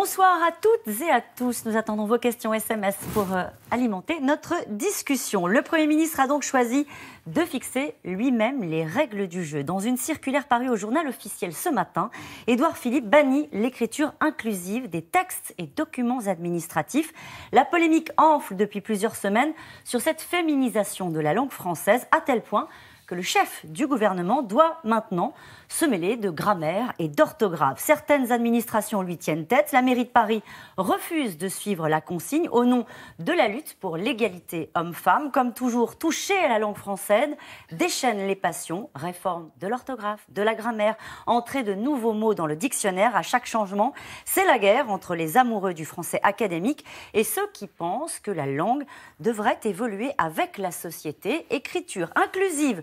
Bonsoir à toutes et à tous. Nous attendons vos questions SMS pour euh, alimenter notre discussion. Le Premier ministre a donc choisi de fixer lui-même les règles du jeu. Dans une circulaire parue au journal officiel ce matin, Édouard Philippe bannit l'écriture inclusive des textes et documents administratifs. La polémique enfle depuis plusieurs semaines sur cette féminisation de la langue française à tel point que le chef du gouvernement doit maintenant se mêler de grammaire et d'orthographe. Certaines administrations lui tiennent tête. La mairie de Paris refuse de suivre la consigne au nom de la lutte pour l'égalité homme-femme. Comme toujours, toucher à la langue française déchaîne les passions. Réforme de l'orthographe, de la grammaire, entrée de nouveaux mots dans le dictionnaire à chaque changement. C'est la guerre entre les amoureux du français académique et ceux qui pensent que la langue devrait évoluer avec la société. Écriture inclusive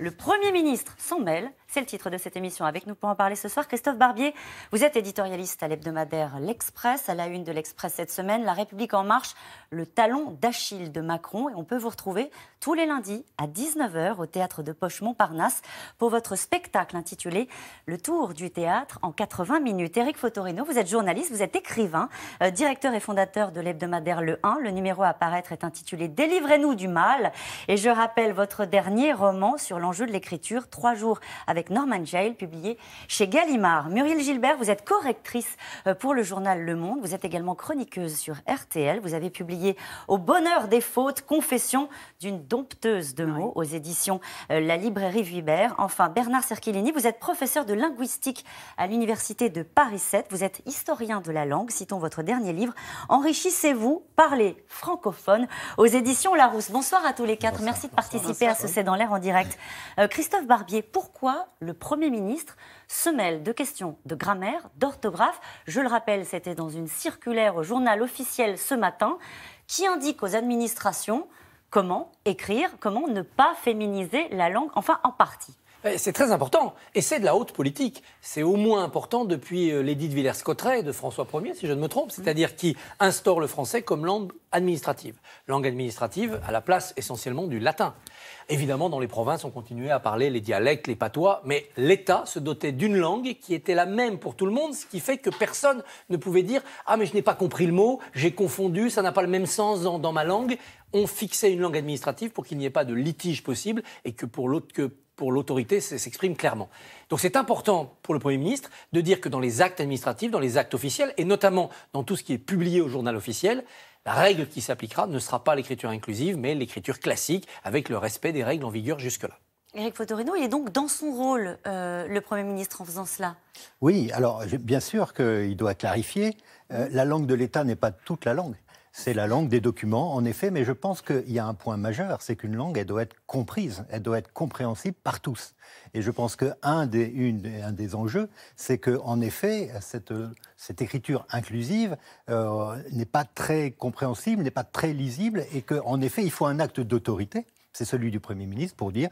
Le Premier ministre s'en mêle. C'est le titre de cette émission. Avec nous pour en parler ce soir, Christophe Barbier. Vous êtes éditorialiste à l'hebdomadaire L'Express, à la une de l'Express cette semaine. La République en marche, le talon d'Achille de Macron. Et on peut vous retrouver tous les lundis à 19h au théâtre de Poche Montparnasse pour votre spectacle intitulé Le tour du théâtre en 80 minutes. Éric Fotorino, vous êtes journaliste, vous êtes écrivain, euh, directeur et fondateur de l'hebdomadaire Le 1. Le numéro à apparaître est intitulé Délivrez-nous du mal. Et je rappelle votre dernier roman sur l'enquête enjeu de l'écriture, Trois jours avec Norman Jail, publié chez Gallimard. Muriel Gilbert, vous êtes correctrice euh, pour le journal Le Monde, vous êtes également chroniqueuse sur RTL, vous avez publié Au bonheur des fautes, confession d'une dompteuse de mots aux éditions euh, La Librairie Vuibert. Enfin, Bernard Cerchilini, vous êtes professeur de linguistique à l'Université de Paris 7, vous êtes historien de la langue, citons votre dernier livre, Enrichissez-vous, parlez francophone aux éditions Larousse. Bonsoir à tous les quatre, merci de participer à ce C'est dans l'air en direct. Euh, Christophe Barbier, pourquoi le Premier ministre se mêle de questions de grammaire, d'orthographe Je le rappelle, c'était dans une circulaire au journal officiel ce matin qui indique aux administrations comment écrire, comment ne pas féminiser la langue, enfin en partie. Eh, c'est très important. Et c'est de la haute politique. C'est au moins important depuis euh, l'édit de Villers-Cotterêts de François Ier, si je ne me trompe, c'est-à-dire qui instaure le français comme langue administrative. Langue administrative à la place essentiellement du latin. Évidemment, dans les provinces, on continuait à parler les dialectes, les patois, mais l'État se dotait d'une langue qui était la même pour tout le monde, ce qui fait que personne ne pouvait dire Ah, mais je n'ai pas compris le mot, j'ai confondu, ça n'a pas le même sens dans, dans ma langue. On fixait une langue administrative pour qu'il n'y ait pas de litige possible et que pour l'autre, que pour l'autorité s'exprime clairement. Donc c'est important pour le Premier ministre de dire que dans les actes administratifs, dans les actes officiels, et notamment dans tout ce qui est publié au journal officiel, la règle qui s'appliquera ne sera pas l'écriture inclusive, mais l'écriture classique, avec le respect des règles en vigueur jusque-là. Éric Fotorino, il est donc dans son rôle, euh, le Premier ministre, en faisant cela Oui, alors bien sûr qu'il doit clarifier. Euh, la langue de l'État n'est pas toute la langue. C'est la langue des documents, en effet, mais je pense qu'il y a un point majeur, c'est qu'une langue, elle doit être comprise, elle doit être compréhensible par tous. Et je pense qu'un des, un des enjeux, c'est qu'en effet, cette, écriture inclusive euh, n'est pas très compréhensible, n'est pas très lisible, et qu'en effet, il faut un acte d'autorité, c'est celui du Premier ministre, pour dire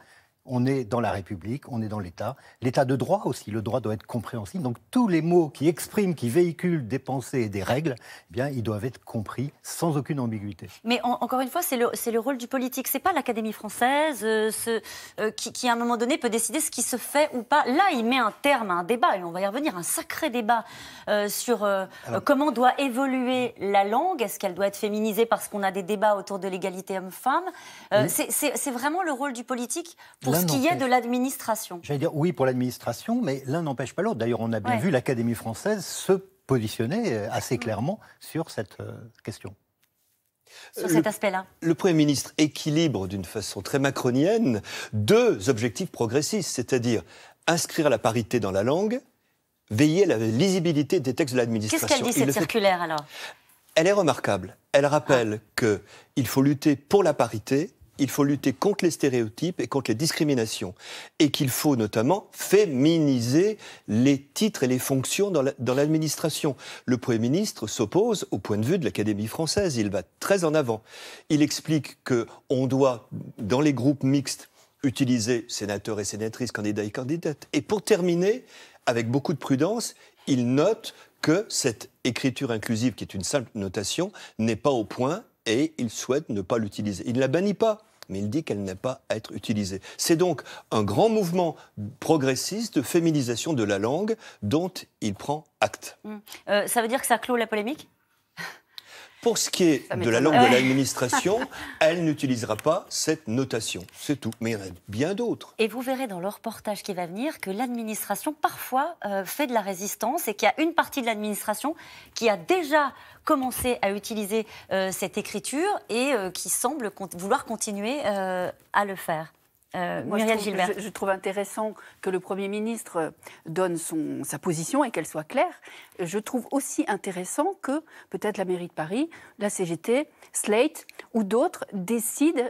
on est dans la République, on est dans l'État. L'État de droit aussi, le droit doit être compréhensible. Donc tous les mots qui expriment, qui véhiculent des pensées et des règles, eh bien, ils doivent être compris sans aucune ambiguïté. Mais encore une fois, c'est le, rôle du politique. C'est pas l'Académie française euh, ce, euh, qui, à un moment donné, peut décider ce qui se fait ou pas. Là, il met un terme à un débat, et on va y revenir, un sacré débat euh, sur comment doit évoluer la langue. Est-ce qu'elle doit être féminisée parce qu'on a des débats autour de l'égalité homme-femme C'est vraiment le rôle du politique pour ce qui est de l'administration. J'allais dire oui pour l'administration, mais l'un n'empêche pas l'autre. D'ailleurs, on a bien vu l'Académie française se positionner euh, assez mm. clairement sur cette euh, question. Sur cet aspect-là. Le Premier ministre équilibre d'une façon très macronienne deux objectifs progressistes, c'est-à-dire inscrire la parité dans la langue, veiller à la lisibilité des textes de l'administration. Qu'est-ce qu'elle dit, cette circulaire, alors Elle est remarquable. Elle rappelle ah. que qu'il faut lutter pour la parité il faut lutter contre les stéréotypes et contre les discriminations. Et qu'il faut notamment féminiser les titres et les fonctions dans l'administration. le Premier ministre s'oppose au point de vue de l'Académie française. Il va très en avant. Il explique qu'on doit, dans les groupes mixtes, utiliser sénateurs et sénatrices, candidats et candidates. Et pour terminer, avec beaucoup de prudence, il note que cette écriture inclusive, qui est une simple notation, n'est pas au point et il souhaite ne pas l'utiliser. Il ne la bannit pas, mais il dit qu'elle n'est pas à être utilisée. C'est donc un grand mouvement progressiste de féminisation de la langue dont il prend acte. Hum. Euh, ça veut dire que ça clôt la polémique pour ce qui est de la langue de l'administration, elle n'utilisera pas cette notation. C'est tout. Mais il y en a bien d'autres. Et vous verrez dans le reportage qui va venir que l'administration, parfois, euh, fait de la résistance et qu'il y a une partie de l'administration qui a déjà commencé à utiliser euh, cette écriture et euh, qui semble vouloir continuer à le faire. Euh, je trouve, intéressant que le Premier ministre euh, donne son, sa position et qu'elle soit claire. Je trouve aussi intéressant que peut-être la mairie de Paris, la CGT, Slate ou d'autres décident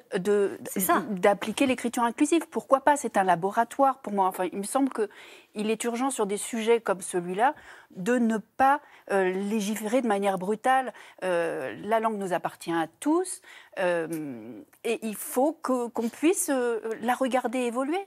d'appliquer l'écriture inclusive. Pourquoi pas C'est un laboratoire pour moi. Enfin, il me semble que il est urgent sur des sujets comme celui-là de ne pas euh, légiférer de manière brutale. Euh, la langue nous appartient à tous euh, et il faut qu'on puisse la regarder évoluer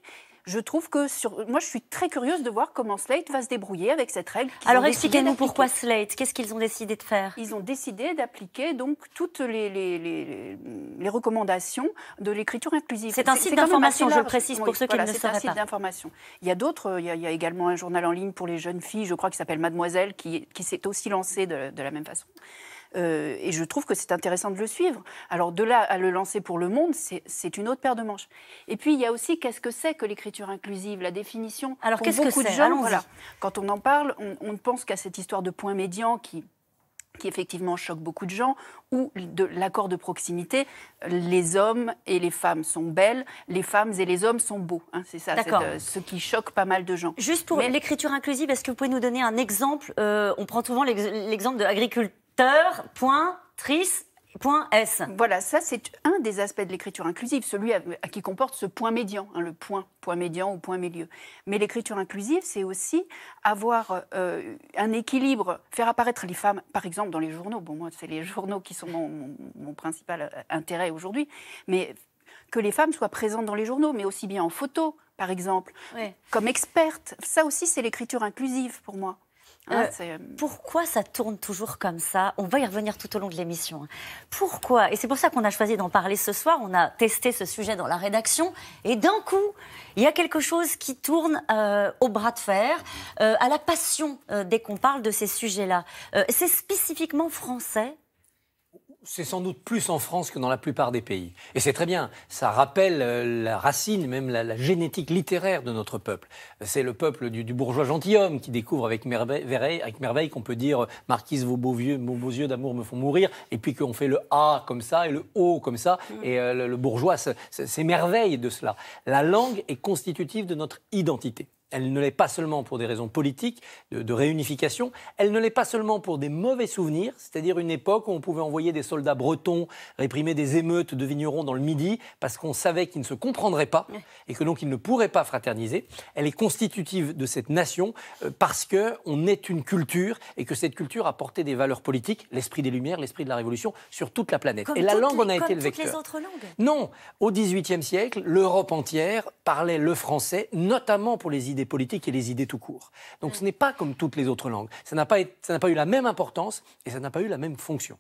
je trouve que sur... moi, je suis très curieuse de voir comment Slate va se débrouiller avec cette règle. Alors expliquez-nous pourquoi Slate. Qu'est-ce qu'ils ont décidé de faire Ils ont décidé d'appliquer donc toutes les, les, les, recommandations de l'écriture inclusive. C'est un site d'information, je précise pour ceux qui ne le sauraient pas. C'est un site d'information. Il y a d'autres. Il, y a également un journal en ligne pour les jeunes filles, je crois, qui s'appelle Mademoiselle, qui, qui s'est aussi lancé de, de la même façon. Euh, et je trouve que c'est intéressant de le suivre. Alors de là à le lancer pour le monde, c'est une autre paire de manches. Et puis il y a aussi qu'est-ce que c'est que l'écriture inclusive, la définition. Alors qu'est-ce que c'est voilà, Quand on en parle, on, ne pense qu'à cette histoire de point médian qui qui effectivement choque beaucoup de gens, ou de l'accord de proximité, les hommes et les femmes sont belles, les femmes et les hommes sont beaux. Hein, c'est ça, euh, ce qui choque pas mal de gens. Juste pour l'écriture inclusive, est-ce que vous pouvez nous donner un exemple euh, On prend souvent l'exemple de l'agriculture voilà, ça c'est un des aspects de l'écriture inclusive, celui à, qui comporte ce point médian, hein, le point, point médian ou point milieu. Mais l'écriture inclusive, c'est aussi avoir euh, un équilibre, faire apparaître les femmes, par exemple dans les journaux. Bon, moi, c'est les journaux qui sont mon, principal euh, intérêt aujourd'hui, mais que les femmes soient présentes dans les journaux, mais aussi bien en photo, par exemple, comme expertes. Ça aussi, c'est l'écriture inclusive pour moi. Ah, euh, euh, pourquoi ça tourne toujours comme ça On va y revenir tout au long de l'émission. Hein. Pourquoi Et c'est pour ça qu'on a choisi d'en parler ce soir. On a testé ce sujet dans la rédaction. Et d'un coup, il y a quelque chose qui tourne euh, au bras de fer, à la passion dès qu'on parle de ces sujets-là. c'est spécifiquement français c'est sans doute plus en France que dans la plupart des pays. Et c'est très bien, ça rappelle euh, la racine, même la, génétique littéraire de notre peuple. C'est le peuple du, bourgeois gentilhomme qui découvre avec merveille, avec merveille qu'on peut dire « Marquise, vos beaux, vieux, yeux d'amour me font mourir », et puis qu'on fait le « A » comme ça et le « O » comme ça, mm. et euh, le, le bourgeois s'émerveille de cela. La langue est constitutive de notre identité. Elle ne l'est pas seulement pour des raisons politiques, de, réunification, elle ne l'est pas seulement pour des mauvais souvenirs, c'est-à-dire une époque où on pouvait envoyer des soldats bretons réprimer des émeutes de vignerons dans le Midi parce qu'on savait qu'ils ne se comprendraient pas et que donc ils ne pourraient pas fraterniser. Elle est constitutive de cette nation euh, parce qu'on est une culture et que cette culture a porté des valeurs politiques, l'esprit des Lumières, l'esprit de la Révolution, sur toute la planète. et la langue en a été le vecteur. Les autres langues. Non, au XVIIIe siècle, l'Europe entière parlait le français, notamment pour les idées politiques et les idées tout court. Donc ce n'est pas comme toutes les autres langues. Ça n'a pas, eu la même importance et ça n'a pas eu la même fonction.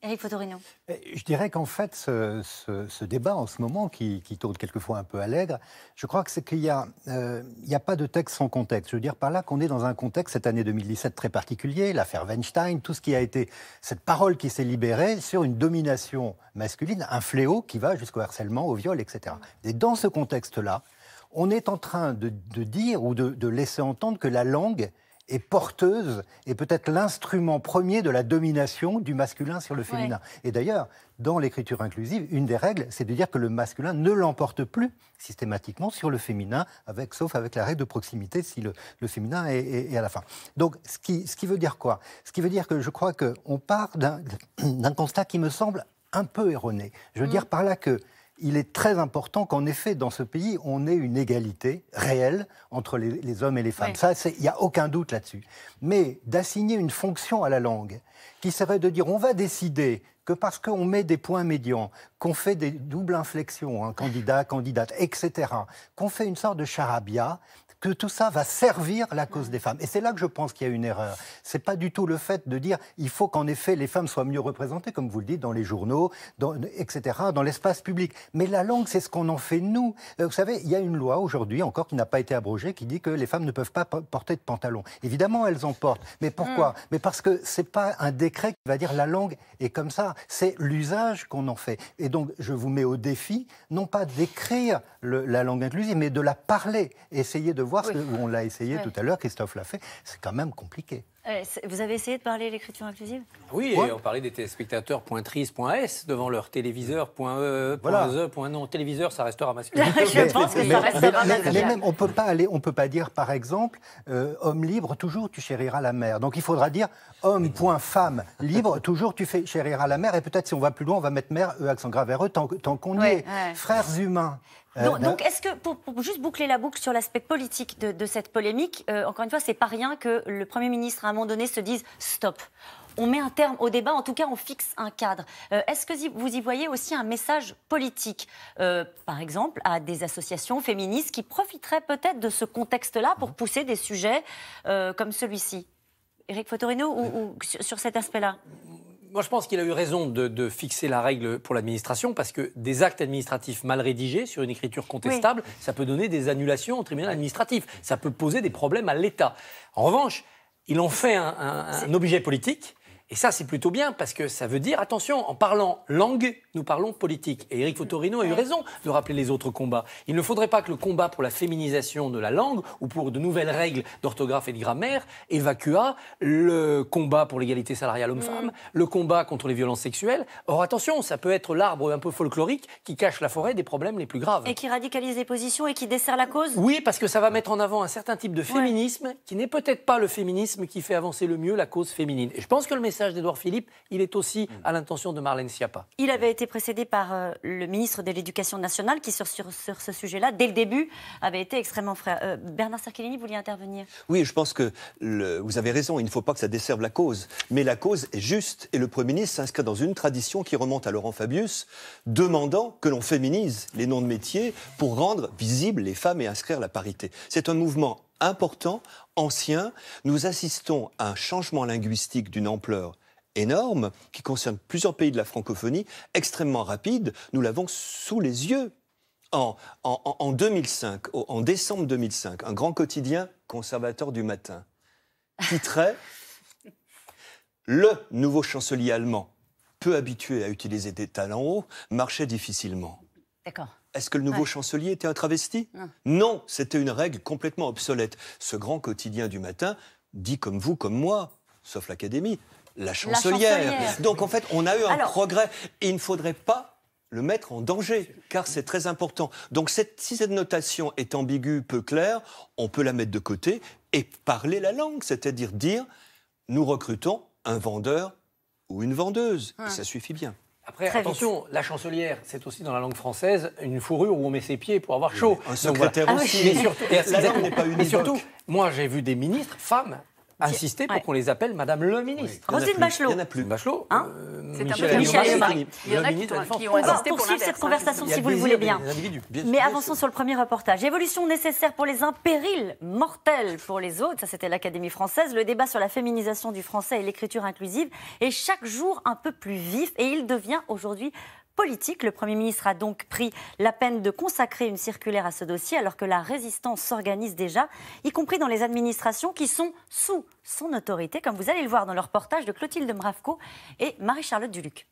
Éric Fotorignon. Je dirais qu'en fait, ce, débat en ce moment, qui, tourne quelquefois un peu allègre, je crois que c'est qu'il n'y euh, a, pas de texte sans contexte. Je veux dire par là qu'on est dans un contexte, cette année 2017 très particulier, l'affaire Weinstein, tout ce qui a été, cette parole qui s'est libérée sur une domination masculine, un fléau qui va jusqu'au harcèlement, au viol, etc. Et dans ce contexte-là, on est en train de, dire ou de, laisser entendre que la langue est porteuse et peut-être l'instrument premier de la domination du masculin sur le féminin. Et d'ailleurs, dans l'écriture inclusive, une des règles, c'est de dire que le masculin ne l'emporte plus systématiquement sur le féminin, avec, sauf avec la règle de proximité si le, féminin est, à la fin. Donc, ce qui, veut dire quoi Ce qui veut dire que je crois qu'on part d'un constat qui me semble un peu erroné. Je veux mm. dire par là que il est très important qu'en effet, dans ce pays, on ait une égalité réelle entre les, hommes et les femmes. Ça, il n'y a aucun doute là-dessus. Mais d'assigner une fonction à la langue, qui serait de dire on va décider que parce qu'on met des points médians, qu'on fait des doubles inflexions, hein, candidat, candidate, etc., qu'on fait une sorte de charabia, que tout ça va servir la cause des femmes. Et c'est là que je pense qu'il y a une erreur. C'est pas du tout le fait de dire il faut qu'en effet les femmes soient mieux représentées, comme vous le dites, dans les journaux, dans, etc., dans l'espace public. Mais la langue, c'est ce qu'on en fait nous. Euh, vous savez, il y a une loi aujourd'hui encore qui n'a pas été abrogée qui dit que les femmes ne peuvent pas porter de pantalon. Évidemment, elles en portent. Mais pourquoi mm. Mais parce que c'est pas un décret qui va dire la langue est comme ça. C'est l'usage qu'on en fait. Et donc, je vous mets au défi, non pas d'écrire la langue inclusive, mais de la parler. Essayez de on l'a essayé tout à l'heure, Christophe l'a fait, c'est quand même compliqué. Euh, vous avez essayé de parler l'écriture inclusive Oui, on parlait des téléspectateurs devant leur téléviseur .e, voilà. non, téléviseur, ça restera masculin. Je mais, pense que ça restera même, on peut pas aller, on peut pas dire, par exemple, euh, homme libre, toujours tu chériras la mère. Donc il faudra dire homme.femme libre, toujours tu fais chériras la mère. Et peut-être si on va plus loin, on va mettre mère, e, accent grave, vers tant, tant qu'on y est. Frères humains. Euh, bah, donc, est-ce que, pour, juste boucler la boucle sur l'aspect politique de, cette polémique, euh, encore une fois, c'est pas rien que le Premier ministre, à un moment donné, se dise stop on met un terme au débat, en tout cas on fixe un cadre. Euh, est-ce que vous y voyez aussi un message politique, par exemple à des associations féministes qui profiteraient peut-être de ce contexte-là pour pousser des sujets comme celui-ci Éric Fotorino, ou sur cet aspect-là moi, je pense qu'il a eu raison de, fixer la règle pour l'administration parce que des actes administratifs mal rédigés sur une écriture contestable, ça peut donner des annulations au tribunal administratif. Ça peut poser des problèmes à l'État. En revanche, ils ont fait un objet politique et ça, c'est plutôt bien parce que ça veut dire, attention, en parlant langue, nous parlons politique. Et Éric Fotorino a eu raison de rappeler les autres combats. Il ne faudrait pas que le combat pour la féminisation de la langue ou pour de nouvelles règles d'orthographe et de grammaire évacua le combat pour l'égalité salariale homme-femme, mm. le combat contre les violences sexuelles. Or, attention, ça peut être l'arbre un peu folklorique qui cache la forêt des problèmes les plus graves. Et qui radicalise les positions et qui dessert la cause Oui, parce que ça va mettre en avant un certain type de féminisme qui n'est peut-être pas le féminisme qui fait avancer le mieux la cause féminine. Et je pense que le message message d'Edouard Philippe, il est aussi mm. à l'intention de Marlène Schiappa. Il avait été précédé par euh, le ministre de l'Éducation nationale qui, sur, sur, ce sujet-là, dès le début, avait été extrêmement frère. Euh, Bernard Cerchini, voulait intervenir Oui, je pense que vous avez raison, il ne faut pas que ça desserve la cause. Mais la cause est juste et le Premier ministre s'inscrit dans une tradition qui remonte à Laurent Fabius, demandant que l'on féminise les noms de métiers pour rendre visibles les femmes et inscrire la parité. C'est un mouvement important, ancien, nous assistons à un changement linguistique d'une ampleur énorme qui concerne plusieurs pays de la francophonie, extrêmement rapide. Nous l'avons sous les yeux. En, 2005, en décembre 2005, un grand quotidien conservateur du matin titrait Le nouveau chancelier allemand, peu habitué à utiliser des talents hauts, marchait difficilement. D'accord. Est-ce que le nouveau chancelier était un travesti Non, c'était une règle complètement obsolète. Ce grand quotidien du matin dit comme vous, comme moi, sauf l'Académie, la chancelière. Donc en fait, on a eu un progrès et il ne faudrait pas le mettre en danger, car c'est très important. Donc si cette notation est ambiguë, peu claire, on peut la mettre de côté et parler la langue, c'est-à-dire dire, nous recrutons un vendeur ou une vendeuse. ça suffit bien. Après, attention, la chancelière, c'est aussi dans la langue française une fourrure où on met ses pieds pour avoir chaud. un secrétaire ah aussi. Mais surtout, moi j'ai vu des ministres, femmes, Insister pour qu'on les appelle Madame le ministre. Rosine Bachelot. Il n'y en a plus. Bachelot. Hein euh, Michel, Michel Il y en a qui, On va poursuivre cette hein. conversation si vous le voulez bien. Mais avançons sur le premier reportage. Évolution nécessaire pour les uns, péril mortel pour les autres. Ça, c'était l'Académie française. Le débat sur la féminisation du français et l'écriture inclusive est chaque jour un peu plus vif et il devient aujourd'hui le Premier ministre a donc pris la peine de consacrer une circulaire à ce dossier alors que la résistance s'organise déjà, y compris dans les administrations qui sont sous son autorité, comme vous allez le voir dans le reportage de Clotilde Mravko et Marie-Charlotte Duluc.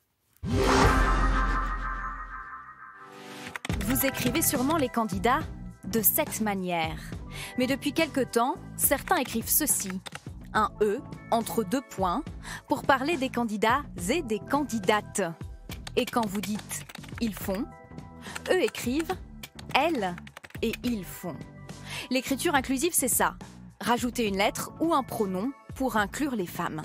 Vous écrivez sûrement les candidats de cette manière. Mais depuis quelque temps, certains écrivent ceci, un E entre deux points, pour parler des candidats et des candidates. Et quand vous dites ils font, eux écrivent, elles et ils font. L'écriture inclusive, c'est ça. Rajouter une lettre ou un pronom pour inclure les femmes.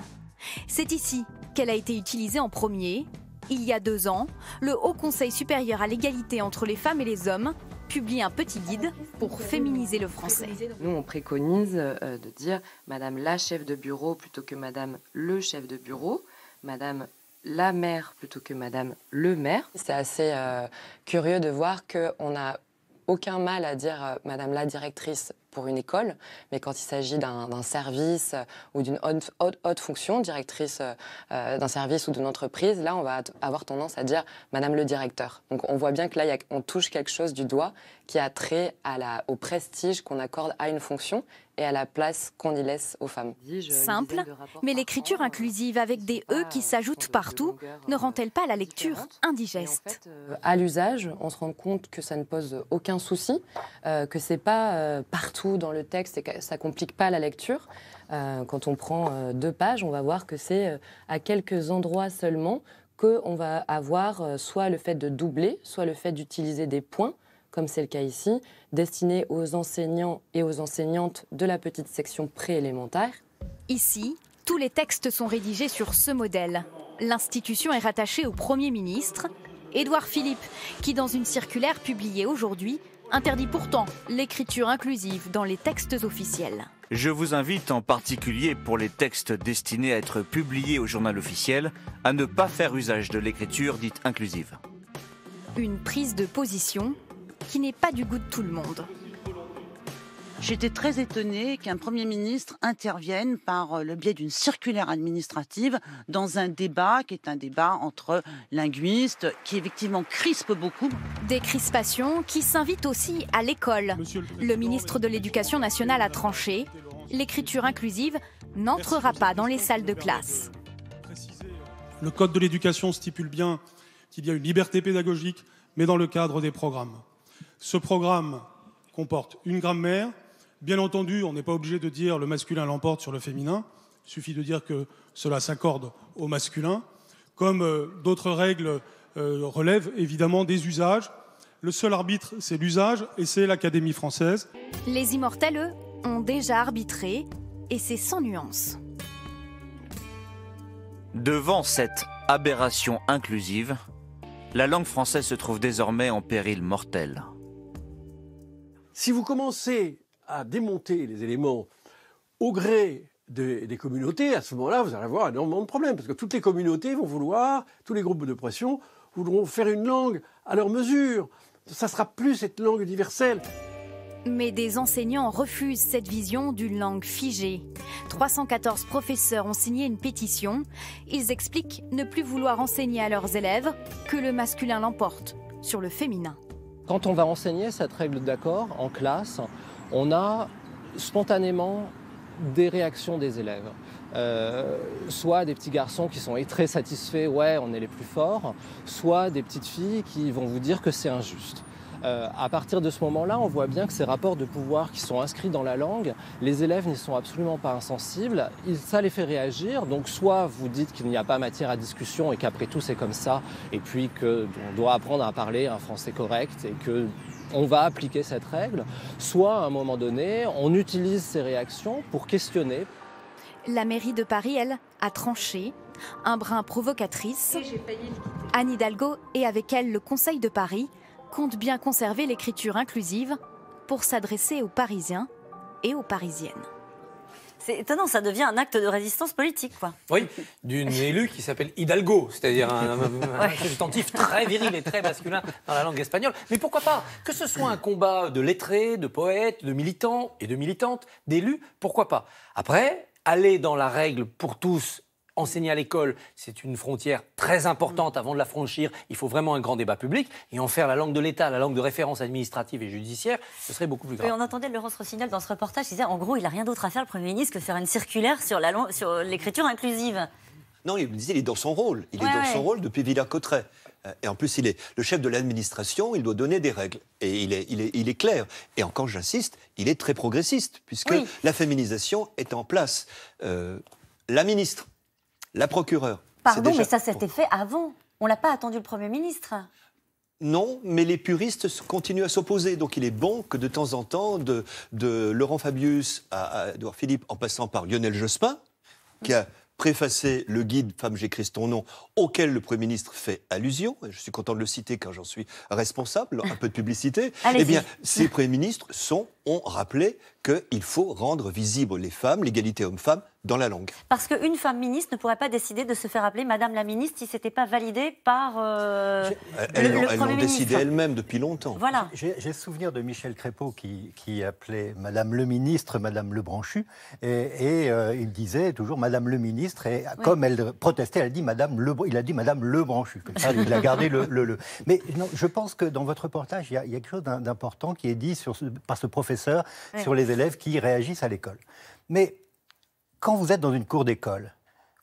C'est ici qu'elle a été utilisée en premier. Il y a deux ans, le Haut Conseil supérieur à l'égalité entre les femmes et les hommes publie un petit guide pour féminiser le français. Nous, on préconise euh, de dire Madame la chef de bureau plutôt que Madame le chef de bureau, Madame la mère plutôt que madame le maire. C'est assez euh, curieux de voir qu'on n'a aucun mal à dire euh, madame la directrice pour une école, mais quand il s'agit d'un service euh, ou d'une haute, fonction, directrice euh, euh, d'un service ou d'une entreprise, là, on va avoir tendance à dire Madame le directeur. Donc on voit bien que là, on touche quelque chose du doigt qui a trait à la, au prestige qu'on accorde à une fonction et à la place qu'on y laisse aux femmes. Simple, mais l'écriture inclusive avec des E qui s'ajoutent partout ne rend-elle pas la lecture indigeste À l'usage, on se rend compte que ça ne pose aucun souci, euh, que c'est pas partout dans le texte et que ça complique pas la lecture. Euh, quand on prend euh, deux pages, on va voir que c'est euh, à quelques endroits seulement qu'on va avoir soit le fait de doubler, soit le fait d'utiliser des points, comme c'est le cas ici, destinés aux enseignants et aux enseignantes de la petite section préélémentaire. Ici, tous les textes sont rédigés sur ce modèle. L'institution est rattachée au Premier ministre, Édouard Philippe, qui, dans une circulaire publiée aujourd'hui, interdit pourtant l'écriture inclusive dans les textes officiels. Je vous invite en particulier pour les textes destinés à être publiés au journal officiel à ne pas faire usage de l'écriture dite inclusive. Une prise de position qui n'est pas du goût de tout le monde. J'étais très étonnée qu'un Premier ministre intervienne par euh, le biais d'une circulaire administrative dans un débat qui est un débat entre linguistes qui effectivement crispe beaucoup. Des crispations qui s'invitent aussi à l'école. Le, le ministre de l'Éducation nationale a tranché. L'écriture inclusive n'entrera pas dans les salles de classe. Le Code de l'éducation stipule bien qu'il y a une liberté pédagogique, mais dans le cadre des programmes. Ce programme comporte une grammaire, Bien entendu, on n'est pas obligé de dire le masculin l'emporte sur le féminin. Il suffit de dire que cela s'accorde au masculin. Comme euh, d'autres règles euh, relèvent évidemment des usages. Le seul arbitre, c'est l'usage et c'est l'Académie française. Les immortels, eux, ont déjà arbitré et c'est sans nuance. Devant cette aberration inclusive, la langue française se trouve désormais en péril mortel. Si vous commencez à démonter les éléments au gré des, communautés, à ce moment-là, vous allez avoir énormément de problèmes, parce que toutes les communautés vont vouloir, tous les groupes de pression voudront faire une langue à leur mesure. Ça sera plus cette langue universelle. Mais des enseignants refusent cette vision d'une langue figée. 314 professeurs ont signé une pétition. Ils expliquent ne plus vouloir enseigner à leurs élèves que le masculin l'emporte sur le féminin. Quand on va enseigner cette règle d'accord en classe, on a spontanément des réactions des élèves. Euh, soit des petits garçons qui sont très satisfaits, ouais, on est les plus forts, soit des petites filles qui vont vous dire que c'est injuste. Euh, à partir de ce moment-là, on voit bien que ces rapports de pouvoir qui sont inscrits dans la langue, les élèves n'y sont absolument pas insensibles. ça les fait réagir. Donc, soit vous dites qu'il n'y a pas matière à discussion et qu'après tout c'est comme ça, et puis qu'on doit apprendre à parler un français correct et que on va appliquer cette règle, soit à un moment donné, on utilise ces réactions pour questionner. La mairie de Paris, elle, a tranché, un brin provocatrice. Anne Hidalgo et avec elle le Conseil de Paris compte bien conserver l'écriture inclusive pour s'adresser aux Parisiens et aux Parisiennes. C'est étonnant, ça devient un acte de résistance politique, quoi. Oui, d'une élue qui s'appelle Hidalgo, c'est-à-dire un, un, substantif très viril et très masculin dans la langue espagnole. Mais pourquoi pas Que ce soit un combat de lettrés, de poètes, de militants et de militantes, d'élus, pourquoi pas Après, aller dans la règle pour tous enseigner à l'école, c'est une frontière très importante. Avant de la franchir, il faut vraiment un grand débat public. Et en faire la langue de l'État, la langue de référence administrative et judiciaire, ce serait beaucoup plus grave. on entendait Laurence Rossignol dans ce reportage, il disait en gros, il n'a rien d'autre à faire, le Premier ministre, que faire une circulaire sur l'écriture inclusive. Non, il disait, il est dans son rôle. Il est dans son rôle depuis Villacotteret euh, Et en plus, il est le chef de l'administration, il doit donner des règles. Et il est, il il est clair. Et encore, j'insiste, il est très progressiste, puisque la féminisation est en place. Euh, la ministre la procureure. Pardon, mais ça s'était fait avant. On n'a pas attendu le Premier ministre. Non, mais les puristes continuent à s'opposer. Donc il est bon que de temps en temps, de, Laurent Fabius à, Edouard Philippe, en passant par Lionel Jospin, qui a préfacé le guide Femme, j'écris ton nom, auquel le Premier ministre fait allusion, et je suis content de le citer quand j'en suis responsable, un peu de publicité, eh bien, ces Premiers ministres sont, ont rappelé qu'il faut rendre visibles les femmes, l'égalité homme-femme, dans la langue. Parce qu'une femme ministre ne pourrait pas décider de se faire appeler Madame la ministre si ce n'était pas validé par euh, Elles l'ont décidé elles-mêmes depuis longtemps. Voilà. J'ai souvenir de Michel Crépeau qui, qui, appelait Madame le ministre Madame lebranchu et, euh, il disait toujours Madame le ministre et comme elle protestait, elle dit Madame le, il a dit Madame le branchu. Comme ça, il a gardé le, le, le. Mais je pense que dans votre reportage, il y, a, quelque chose d'important qui est dit sur par ce professeur sur les élèves qui réagissent à l'école. Mais quand vous êtes dans une cour d'école,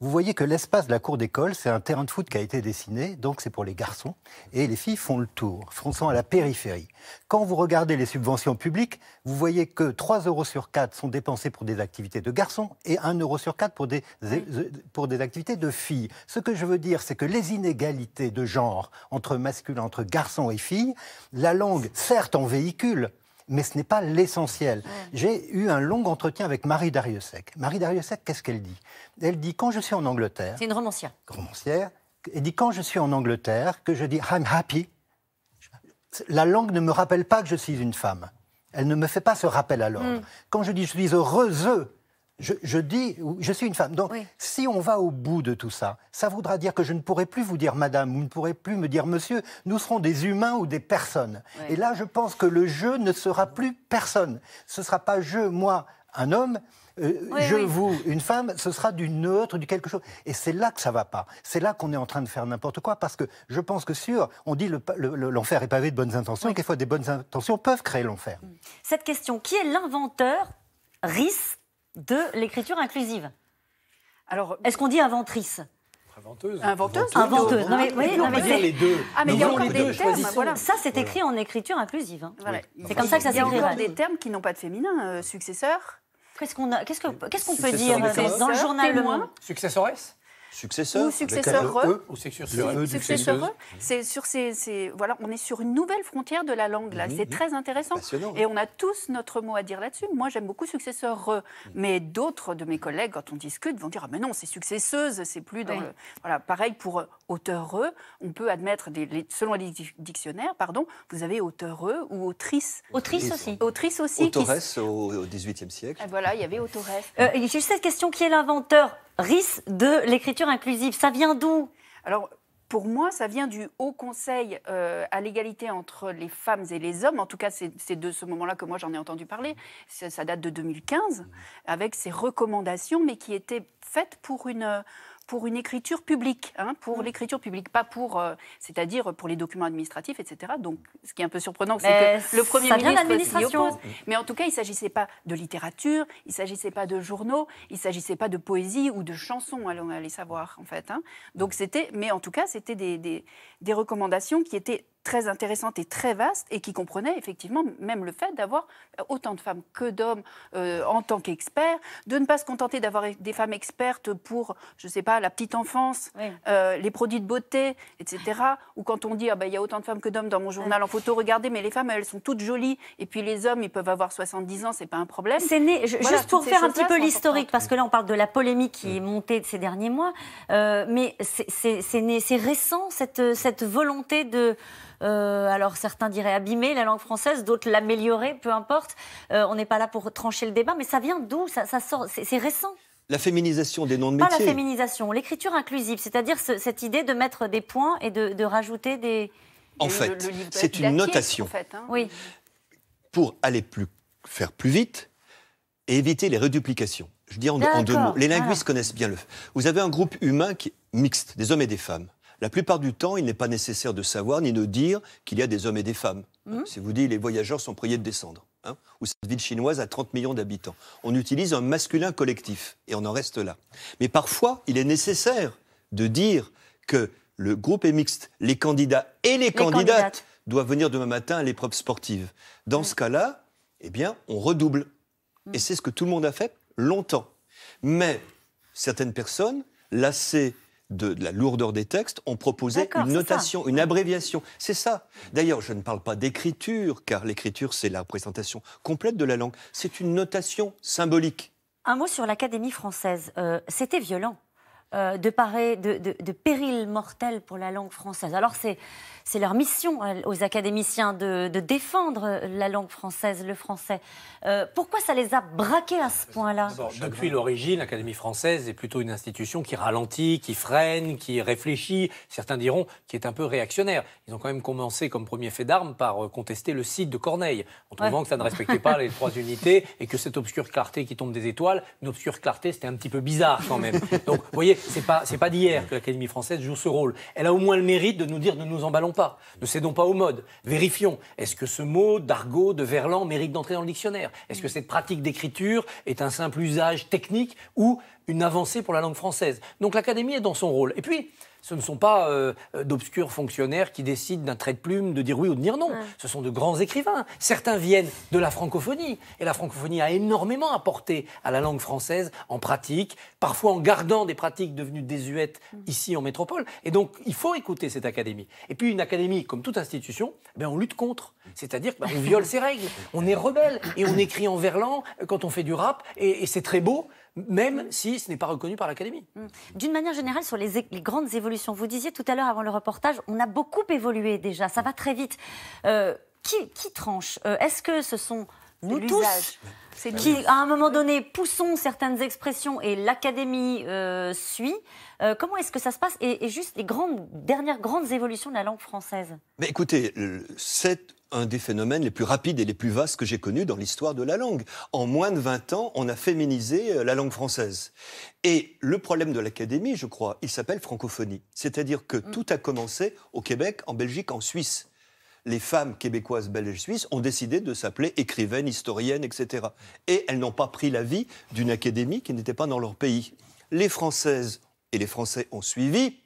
vous voyez que l'espace de la cour d'école, c'est un terrain de foot qui a été dessiné, donc c'est pour les garçons, et les filles font le tour, fronçant à la périphérie. Quand vous regardez les subventions publiques, vous voyez que 3 euros sur 4 sont dépensés pour des activités de garçons et 1 euro sur 4 pour des, euh, euh, pour des activités de filles. Ce que je veux dire, c'est que les inégalités de genre entre masculins, entre garçons et filles, la langue, certes en véhicule, mais ce n'est pas l'essentiel. J'ai eu un long entretien avec Marie Dariussec. Marie Dariussec, qu'est-ce qu'elle dit Elle dit quand je suis en Angleterre. C'est une romancière. Romancière. Elle dit quand je suis en Angleterre, que je dis I'm happy, la langue ne me rappelle pas que je suis une femme. Elle ne me fait pas ce rappel à l'ordre. Hmm. Quand je dis je suis heureuse, je, dis, je suis une femme. Donc, si on va au bout de tout ça, ça voudra dire que je ne pourrai plus vous dire madame, vous ne pourrez plus me dire monsieur, nous serons des humains ou des personnes. Et là, je pense que le jeu ne sera plus personne. Ce ne sera pas je, moi, un homme, euh, je, vous, une femme, ce sera du neutre, du quelque chose. Et c'est là que ça va pas. C'est là qu'on est en train de faire n'importe quoi, parce que je pense que sur, on dit l'enfer le, est pavé de bonnes intentions, et quelquefois des bonnes intentions peuvent créer l'enfer. Cette question, qui est l'inventeur risque de l'écriture inclusive. Alors, est-ce qu'on dit inventrice Inventeuse. Inventeuse. Non, mais, les deux. Ah, mais il y a encore des termes. Voilà. Ça, c'est écrit en écriture inclusive. Hein. C'est comme ça que ça s'écrit. Il y a encore des termes qui n'ont pas de féminin. Euh, successeur. Qu'est-ce qu'on a... qu'est-ce qu'est-ce qu'on peut dire euh, dans le journal Le Monde Successoresse Successeur Ou successeur e, e C'est sur ces, voilà, on est sur une nouvelle frontière de la langue là. Mhm, c'est mhm. très intéressant. Et on a tous notre mot à dire là-dessus. Moi, j'aime beaucoup successeur mhm. mais d'autres de mes collègues, quand on discute, vont dire ah mais non, c'est successeuse, c'est plus dans le... voilà. Pareil pour euh, auteur on peut admettre des, selon les dictionnaires, pardon, vous avez auteur ou autrice. Autrice aussi. Autrice aussi. Autoresse qui... au, au 18e siècle. Ah, voilà, il y avait autoresse. Euh, juste cette question qui est l'inventeur RIS de l'écriture inclusive. Ça vient d'où Alors, pour moi, ça vient du Haut Conseil euh, à l'égalité entre les femmes et les hommes. En tout cas, c'est de ce moment-là que moi j'en ai entendu parler. Ça, date de 2015, avec ses recommandations, mais qui étaient faites pour une, pour une écriture publique, hein, pour mm. l'écriture publique, pas pour, euh, c'est-à-dire pour les documents administratifs, etc. Donc, ce qui est un peu surprenant, c'est que le premier ministre s'y oppose. Mais en tout cas, il ne s'agissait pas de littérature, il ne s'agissait pas de journaux, il ne s'agissait pas de poésie ou de chansons, allons les savoir en fait. Hein. Donc mm. c'était, mais en tout cas, c'était des recommandations qui étaient très intéressante et très vaste et qui comprenait effectivement même le fait d'avoir euh, autant de femmes que d'hommes euh, en tant qu'experts, de ne pas se contenter d'avoir des femmes expertes pour, je ne sais pas, la petite enfance, euh, les produits de beauté, etc. Ou quand on dit, ah ben, il y a autant de femmes que d'hommes dans mon journal en photo, regardez, mais les femmes, elles sont toutes jolies. Et puis les hommes, ils peuvent avoir 70 ans, c'est pas un problème. C'est né, juste pour faire un petit peu l'historique, parce que là, on parle de la polémique qui est montée de ces derniers mois, mais c'est récent, cette, cette volonté de euh, alors certains diraient abîmer la langue française, d'autres l'améliorer, peu importe. Euh, on n'est pas là pour trancher le débat, mais ça vient d'où ça, sort, c'est récent. La féminisation des noms de métiers. Pas la féminisation, l'écriture inclusive, c'est-à-dire cette idée de mettre des points et de, rajouter des. En fait, c'est une notation. Hein. Pour aller plus, faire plus vite et éviter les reduplications. Je dis en, deux mots. Les linguistes ah. connaissent bien le. Vous avez un groupe humain qui est mixte, des hommes et des femmes. La plupart du temps, il n'est pas nécessaire de savoir ni de dire qu'il y a des hommes et des femmes. Mmh. Hein, si vous dites les voyageurs sont priés de descendre, hein, ou cette ville chinoise a 30 millions d'habitants. On utilise un masculin collectif et on en reste là. Mais parfois, il est nécessaire de dire que le groupe est mixte, les candidats et les, candidates, doivent venir demain matin à l'épreuve sportive. Dans ce mmh. cas-là, eh bien, on redouble. Mmh. Et c'est ce que tout le monde a fait longtemps. Mais certaines personnes, lassées de, la lourdeur des textes, on proposait une notation, une abréviation. C'est ça. D'ailleurs, je ne parle pas d'écriture, car l'écriture, c'est la représentation complète de la langue. C'est une notation symbolique. Un mot sur l'Académie française. Euh, c'était violent. Euh, de, parer, de, péril mortel pour la langue française. Alors c'est c'est leur mission euh, aux académiciens de, défendre la langue française, le français. Euh, pourquoi ça les a braqués à ce point-là Depuis l'origine, l'Académie française est plutôt une institution qui ralentit, qui freine, qui réfléchit, certains diront qui est un peu réactionnaire. Ils ont quand même commencé comme premier fait d'arme par contester le site de Corneille, en trouvant que ça ne respectait pas les trois unités et que cette obscure clarté qui tombe des étoiles, une obscure clarté, c'était un petit peu bizarre quand même. Donc vous voyez, c'est pas, pas d'hier que l'Académie française joue ce rôle. Elle a au moins le mérite de nous dire ne nous emballons pas, ne cédons pas au mode. vérifions. Est-ce que ce mot d'argot, de verlan mérite d'entrer dans le dictionnaire Est-ce que cette pratique d'écriture est un simple usage technique ou une avancée pour la langue française Donc l'Académie est dans son rôle. Et puis, ce ne sont pas euh, euh, d'obscurs fonctionnaires qui décident d'un trait de plume de dire oui ou de dire non. Ce sont de grands écrivains. Certains viennent de la francophonie. Et la francophonie a énormément apporté à la langue française en pratique, parfois en gardant des pratiques devenues désuètes mm. ici en métropole. Et donc, il faut écouter cette académie. Et puis, une académie, comme toute institution, eh on lutte contre. C'est-à-dire qu'on viole ses règles. On est rebelle. Et on écrit en verlan quand on fait du rap. et c'est très beau même si ce n'est pas reconnu par l'Académie. Mm. D'une manière générale, sur les, grandes évolutions, vous disiez tout à l'heure avant le reportage, on a beaucoup évolué déjà, ça va très vite. Euh, qui, tranche euh, Est-ce que ce sont nous tous qui, à un moment donné, poussons certaines expressions et l'Académie euh, suit. comment est-ce que ça se passe et, et, juste les grandes, dernières grandes évolutions de la langue française Mais Écoutez, cette un des phénomènes les plus rapides et les plus vastes que j'ai connus dans l'histoire de la langue. En moins de 20 ans, on a féminisé euh, la langue française. Et le problème de l'académie, je crois, il s'appelle francophonie. C'est-à-dire que mm. tout a commencé au Québec, en Belgique, en Suisse. Les femmes québécoises, belges, suisses ont décidé de s'appeler écrivaines, historiennes, etc. Et elles n'ont pas pris l'avis d'une académie qui n'était pas dans leur pays. Les Françaises et les Français ont suivi,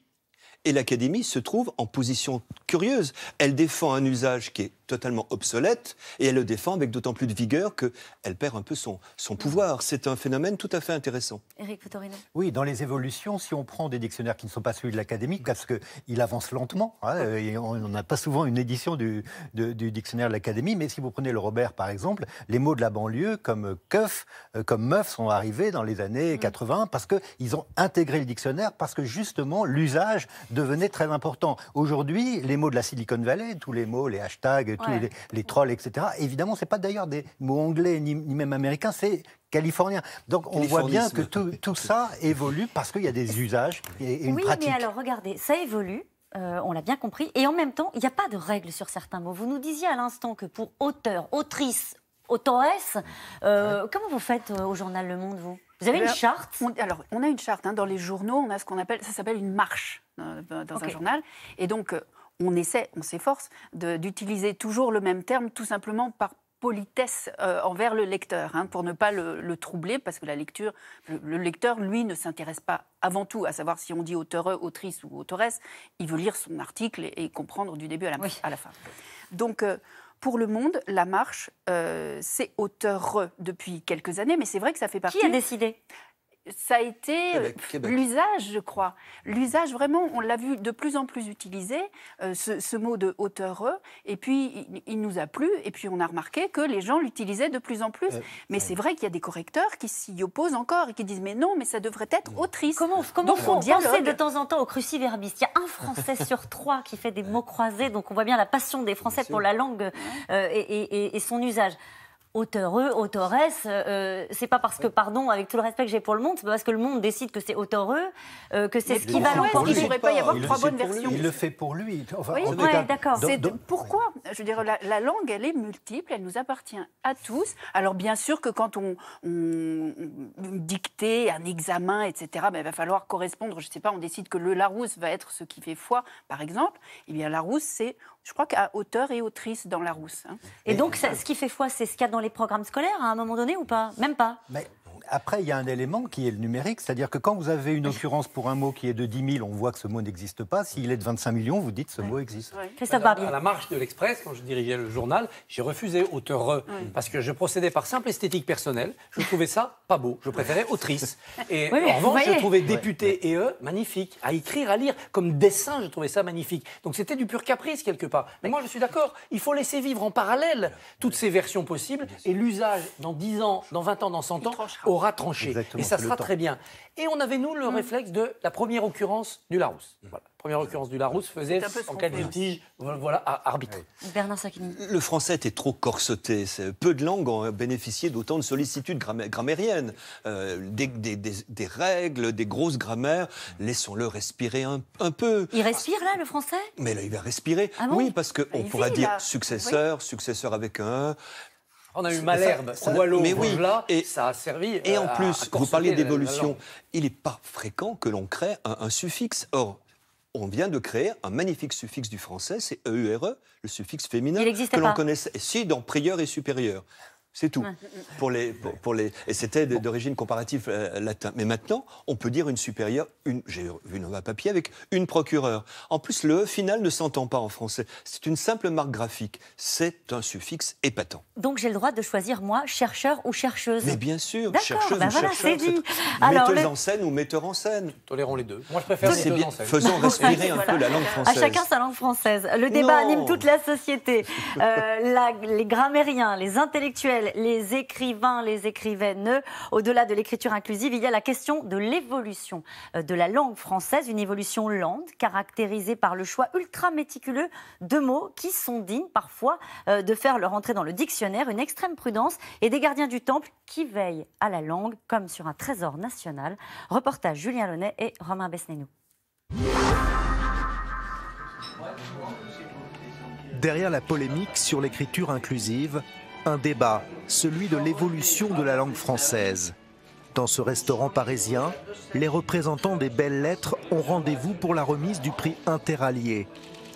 et l'Académie se trouve en position curieuse. Elle défend un usage qui est totalement obsolète et elle le défend avec d'autant plus de vigueur qu'elle perd un peu son, son pouvoir. C'est un phénomène tout à fait intéressant. Éric Oui, dans les évolutions, si on prend des dictionnaires qui ne sont pas celui de l'Académie, parce qu'il avance lentement, hein, on n'a pas souvent une édition du, du dictionnaire de l'Académie, mais si vous prenez le Robert par exemple, les mots de la banlieue comme keuf, euh, comme meuf sont arrivés dans les années 80 mm. parce qu'ils ont intégré le dictionnaire, parce que justement l'usage devenait très important. Aujourd'hui, les mots de la Silicon Valley, tous les mots, les hashtags, tous les, trolls, etc., évidemment, ce n'est pas d'ailleurs des mots anglais ni, même américains, c'est californien. Donc on voit bien que tout, ça évolue parce qu'il y a des usages et, une pratique. Oui, mais alors regardez, ça évolue. Euh, on l'a bien compris. Et en même temps, il n'y a pas de règles sur certains mots. Vous nous disiez à l'instant que pour auteur, autrice, autoresse, euh, comment vous faites euh, au journal Le Monde, vous Vous avez eh une charte Alors, on a une charte. Hein. dans les journaux, on a ce qu'on appelle, ça s'appelle une marche. Euh, dans un journal. Et donc, euh, on essaie, on s'efforce d'utiliser toujours le même terme, tout simplement par politesse euh, envers le lecteur, hein, pour ne pas le, troubler, parce que la lecture, le, lecteur, lui, ne s'intéresse pas avant tout à savoir si on dit auteur, autrice ou autoresse. Il veut lire son article et, comprendre du début à la, fin. Donc, pour le monde, la marche, c'est auteur depuis quelques années, mais c'est vrai que ça fait partie. Qui a décidé ça a été l'usage, je crois. L'usage, vraiment, on l'a vu de plus en plus utilisé, euh, ce, mot de auteur », Et puis, il, nous a plu. Et puis, on a remarqué que les gens l'utilisaient de plus en plus. Euh, mais c'est vrai qu'il y a des correcteurs qui s'y opposent encore et qui disent Mais non, mais ça devrait être mmh. autrice. Comment, on, de temps en temps au cruciverbiste Il y a un Français sur trois qui fait des mots croisés. Donc, on voit bien la passion des Français pour la langue euh, et son usage auteureux, autoresse euh, c'est pas parce que, pardon, avec tout le respect que j'ai pour le monde, c'est parce que le monde décide que c'est auteureux, euh, que c'est ce qui va l'emporter. Il ne pourrait pas y avoir trois bonnes versions. Il le fait pour lui. Enfin, oui, d'accord. Pourquoi Je veux dire, la, langue, elle est multiple, elle nous appartient à tous. Alors, bien sûr que quand on, on dictait un examen, etc., ben, il va falloir correspondre. Je ne sais pas, on décide que le Larousse va être ce qui fait foi, par exemple. Eh bien, Larousse, c'est je crois qu'à auteur et autrice dans la rousse. Hein. Et, donc, euh, ce qui fait foi, c'est ce qu'il y a dans les programmes scolaires à un moment donné ou pas Même pas après, il y a un élément qui est le numérique, c'est-à-dire que quand vous avez une occurrence pour un mot qui est de 10 000, on voit que ce mot n'existe pas. S'il est de 25 millions, vous dites ce mot existe. Barbier. À la marche de l'Express, quand je dirigeais le journal, j'ai refusé auteur parce que je procédais par simple esthétique personnelle. Je trouvais ça pas beau. Je préférais autrice. Et en revanche, je trouvais député et eux magnifique. À écrire, à lire, comme dessin, je trouvais ça magnifique. Donc c'était du pur caprice quelque part. Mais moi, je suis d'accord. Il faut laisser vivre en parallèle toutes ces versions possibles et l'usage dans 10 ans, dans 20 ans, dans 100 ans aura tranché. et ça sera très bien. Et on avait, nous, le mm. réflexe de la première occurrence du Larousse. Mm. La Première occurrence du Larousse faisait en cas de litige, voilà, arbitre. Bernard Le français était trop corseté. Peu de langues ont bénéficié d'autant de sollicitudes grammairiennes. Euh, des, règles, des grosses grammaires. Laissons-le respirer un, peu. Il respire là, le français Mais là, il va respirer. Ah oui, parce qu'on bah, pourrait dire successeur, successeur avec un on a eu Malherbe, Boileau, mais oui, et ça a servi. Et en euh, plus, vous parliez d'évolution. Il n'est pas fréquent que l'on crée un, suffixe. Or, on vient de créer un magnifique suffixe du français, c'est EURE, e, le suffixe féminin que l'on connaissait. Si, dans prieur et supérieur. C'est tout. Pour les, pour, les, et c'était d'origine comparative latine euh, latin. Mais maintenant, on peut dire une supérieure, une, j'ai vu un papier avec une procureure. En plus, le e final ne s'entend pas en français. C'est une simple marque graphique. C'est un suffixe épatant. Donc j'ai le droit de choisir, moi, chercheur ou chercheuse. Mais bien sûr, chercheuse metteuse en scène ou metteur en scène. Tolérons les deux. Moi, je préfère en scène. Faisons respirer un peu la langue française. À chacun sa langue française. Le débat anime toute la société. Euh, les grammairiens, les intellectuels, les écrivains, les écrivaines. Au-delà de l'écriture inclusive, il y a la question de l'évolution euh, de la langue française, une évolution lente, caractérisée par le choix ultra méticuleux de mots qui sont dignes parfois euh, de faire leur entrée dans le dictionnaire, une extrême prudence et des gardiens du temple qui veillent à la langue comme sur un trésor national. Reportage Julien Launay et Romain Besnénou. Derrière la polémique sur l'écriture inclusive, un débat, celui de l'évolution de la langue française. Dans ce restaurant parisien, les représentants des belles lettres ont rendez-vous pour la remise du prix Interallié.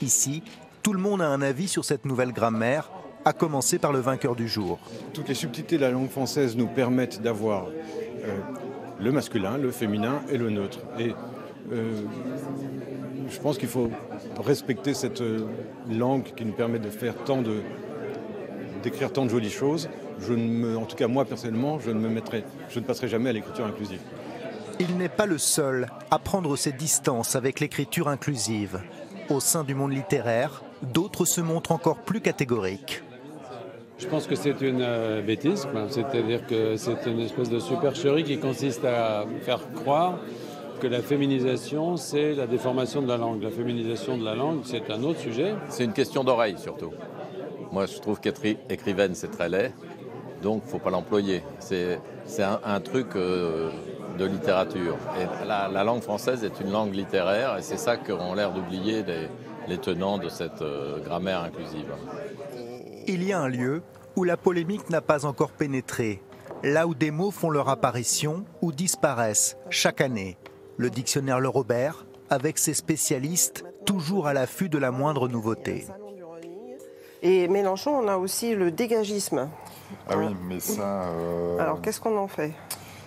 Ici, tout le monde a un avis sur cette nouvelle grammaire, à commencer par le vainqueur du jour. Toutes les subtilités de la langue française nous permettent d'avoir euh, le masculin, le féminin et le neutre. Et euh, je pense qu'il faut respecter cette euh, langue qui nous permet de faire tant de, d'écrire tant de jolies choses. Je ne me, en tout cas, moi personnellement, je ne, me mettrai, je ne passerai jamais à l'écriture inclusive. Il n'est pas le seul à prendre ses distances avec l'écriture inclusive. Au sein du monde littéraire, d'autres se montrent encore plus catégoriques. Je pense que c'est une euh, bêtise, c'est-à-dire que c'est une espèce de supercherie qui consiste à faire croire que la féminisation, c'est la déformation de la langue. La féminisation de la langue, c'est un autre sujet. C'est une question d'oreille surtout. Moi, je trouve écrivaine c'est très laid, donc il ne faut pas l'employer. C'est un, truc euh, de littérature. la, langue française est une langue littéraire, et c'est ça qu'ont l'air d'oublier les, tenants de cette euh, grammaire inclusive. Il y a un lieu où la polémique n'a pas encore pénétré, là où des mots font leur apparition ou disparaissent chaque année. Le dictionnaire Le Robert, avec ses spécialistes toujours à l'affût de la moindre nouveauté. Et Mélenchon, on a aussi le dégagisme. Ah oui, hein mais ça. Euh, Alors qu'est-ce qu'on en fait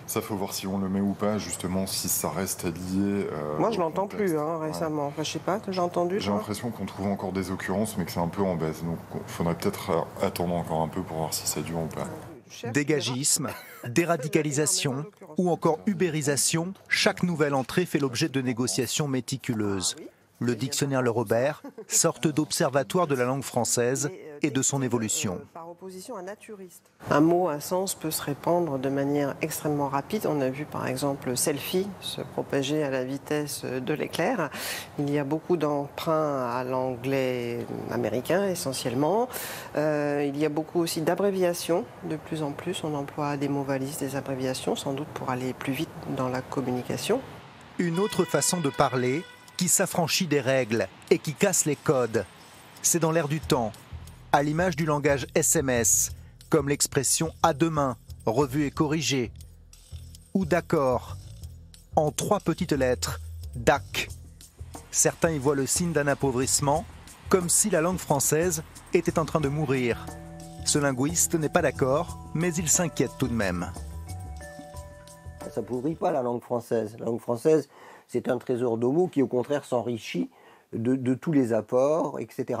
ça, faut voir si on le met ou pas, justement, si ça reste lié. Euh, Moi, je l'entends plus hein, récemment. Enfin, je sais pas, j'ai entendu. J'ai l'impression qu'on trouve encore des occurrences, mais que c'est un peu en baisse. Donc, il faudrait peut-être euh, attendre encore un peu pour voir si ça dure ou pas. Dégagisme, déradicalisation ou encore ubérisation, chaque nouvelle entrée fait l'objet de négociations méticuleuses. Ah le dictionnaire Le Robert, sorte d'observatoire de la langue française et de son évolution. Euh, un mot, un sens peut se répandre de manière extrêmement rapide. On a vu par exemple selfie se propager à la vitesse de l'éclair. Il y a beaucoup d'emprunts à l'anglais américain essentiellement. Euh, il y a beaucoup aussi d'abréviations. De plus en plus, on emploie des mots valises, des abréviations, sans doute pour aller plus vite dans la communication. Une autre façon de parler qui s'affranchit des règles et qui casse les codes. C'est dans l'air du temps, à l'image du langage SMS, comme l'expression à demain, revue et corrigée, ou d'accord, en trois petites lettres, DAC. Certains y voient le signe d'un appauvrissement, comme si la langue française était en train de mourir. Ce linguiste n'est pas d'accord, mais il s'inquiète tout de même. Ça pourrit pas la langue française. La langue française, c'est un trésor d'homo qui, au contraire, s'enrichit de, tous les apports, etc.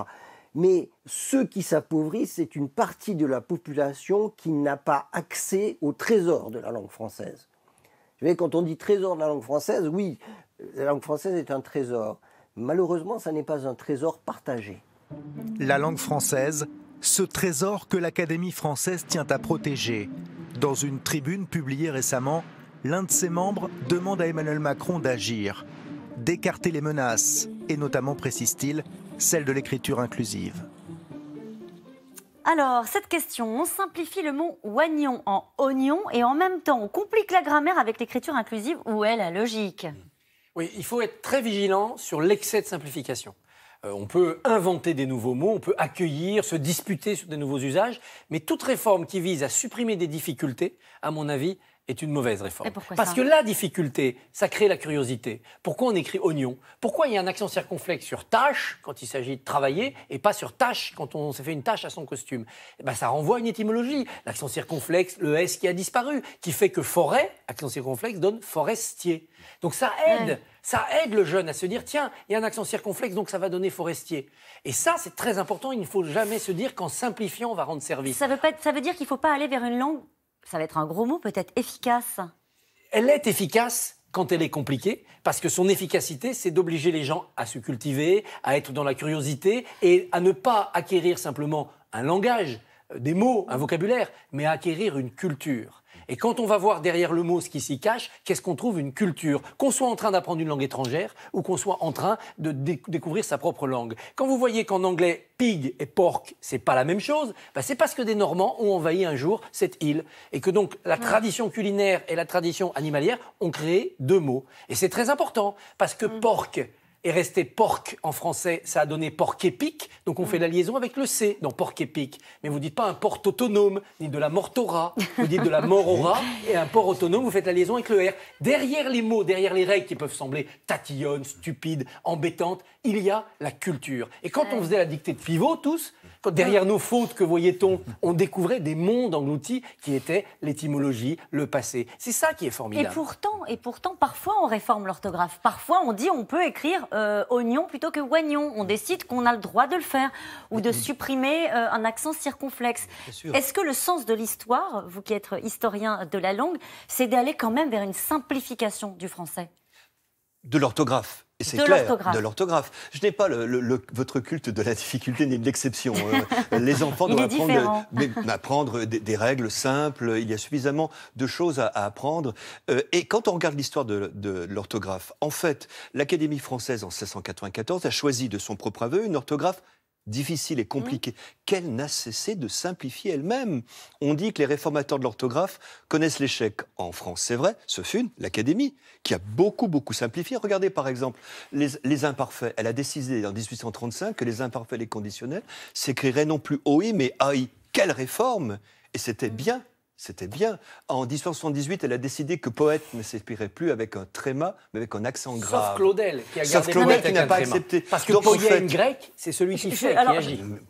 Mais ceux qui s'appauvrissent, c'est une partie de la population qui n'a pas accès au trésor de la langue française. Vous quand on dit trésor de la langue française, oui, la langue française est un trésor. Malheureusement, ça n'est pas un trésor partagé. La langue française, ce trésor que l'Académie française tient à protéger. Dans une tribune publiée récemment, l'un de ses membres demande à Emmanuel Macron d'agir, d'écarter les menaces, et notamment, précise-t-il, celle de l'écriture inclusive. Alors, cette question, on simplifie le mot oignon en oignon et en même temps, on complique la grammaire avec l'écriture inclusive où est la logique Oui, il faut être très vigilant sur l'excès de simplification. Euh, on peut inventer des nouveaux mots, on peut accueillir, se disputer sur des nouveaux usages, mais toute réforme qui vise à supprimer des difficultés, à mon avis, est une mauvaise réforme. Parce que la difficulté, ça crée la curiosité. Pourquoi on écrit oignon Pourquoi il y a un accent circonflexe sur tâche quand il s'agit de travailler et pas sur tâche quand on s'est fait une tâche à son costume eh ben, Ça renvoie à une étymologie. L'accent circonflexe, le S qui a disparu, qui fait que forêt, accent circonflexe, donne forestier. Donc ça aide. Ça aide le jeune à se dire, tiens, il y a un accent circonflexe, donc ça va donner forestier. Et ça, c'est très important. Il ne faut jamais se dire qu'en simplifiant, on va rendre service. Ça veut, pas, ça veut dire qu'il ne faut pas aller vers une langue ça va être un gros mot peut-être, efficace. Elle est efficace quand elle est compliquée, parce que son efficacité, c'est d'obliger les gens à se cultiver, à être dans la curiosité et à ne pas acquérir simplement un langage, euh, des mots, un vocabulaire, mais à acquérir une culture. Et quand on va voir derrière le mot ce qui s'y cache, qu'est-ce qu'on trouve Une culture. Qu'on soit en train d'apprendre une langue étrangère ou qu'on soit en train de découvrir sa propre langue. Quand vous voyez qu'en anglais, pig et pork, c'est pas la même chose, bah, c'est parce que des Normands ont envahi un jour cette île. Et que donc la tradition culinaire et la tradition animalière ont créé deux mots. Et c'est très important parce que mmh. pork et rester porc en français, ça a donné porc épique. Donc on fait mm. la liaison avec le C dans porc épique. Mais vous dites pas un port autonome, ni de la mortora. Vous dites de la morora et un port autonome, vous faites la liaison avec le R. Derrière les mots, derrière les règles qui peuvent sembler tatillonnes, stupides, embêtantes, il y a la culture. Et quand on faisait la dictée de pivot, tous, derrière nos fautes, que voyait-on On découvrait des mondes engloutis qui étaient l'étymologie, le passé. C'est ça qui est formidable. Et pourtant, et pourtant, parfois on réforme l'orthographe. Parfois on dit on peut écrire euh, oignon plutôt que oignon. On décide qu'on a le droit de le faire ou de mhm. supprimer euh, un accent circonflexe. Est-ce que le sens de l'histoire, vous qui êtes historien de la langue, c'est d'aller quand même vers une simplification du français De l'orthographe c'est clair, de l'orthographe. Je n'ai pas le, votre culte de la difficulté ni de l'exception. Hein. les enfants doivent apprendre, des, règles simples. Il y a suffisamment de choses à, apprendre. Euh, et quand on regarde l'histoire de, de l'orthographe, en fait, l'Académie française en 1694 a choisi de son propre aveu une orthographe difficile et compliqué, mm. qu'elle n'a cessé de simplifier elle-même. On dit que les réformateurs de l'orthographe connaissent l'échec. En France, c'est vrai, ce fut l'Académie, qui a beaucoup, beaucoup simplifié. Regardez par exemple les, imparfaits. Elle a décidé en 1835 que les imparfaits les conditionnels s'écriraient non plus OI mais AI. Quelle réforme Et c'était mm. bien c'était bien. En 1978, elle a décidé que Poète ne s'inspirait plus avec un tréma, mais avec un accent grave. Sauf Claudel, qui a Sauf Claudel, qui n'a pas accepté. Parce que grec, c'est celui qui fait, euh,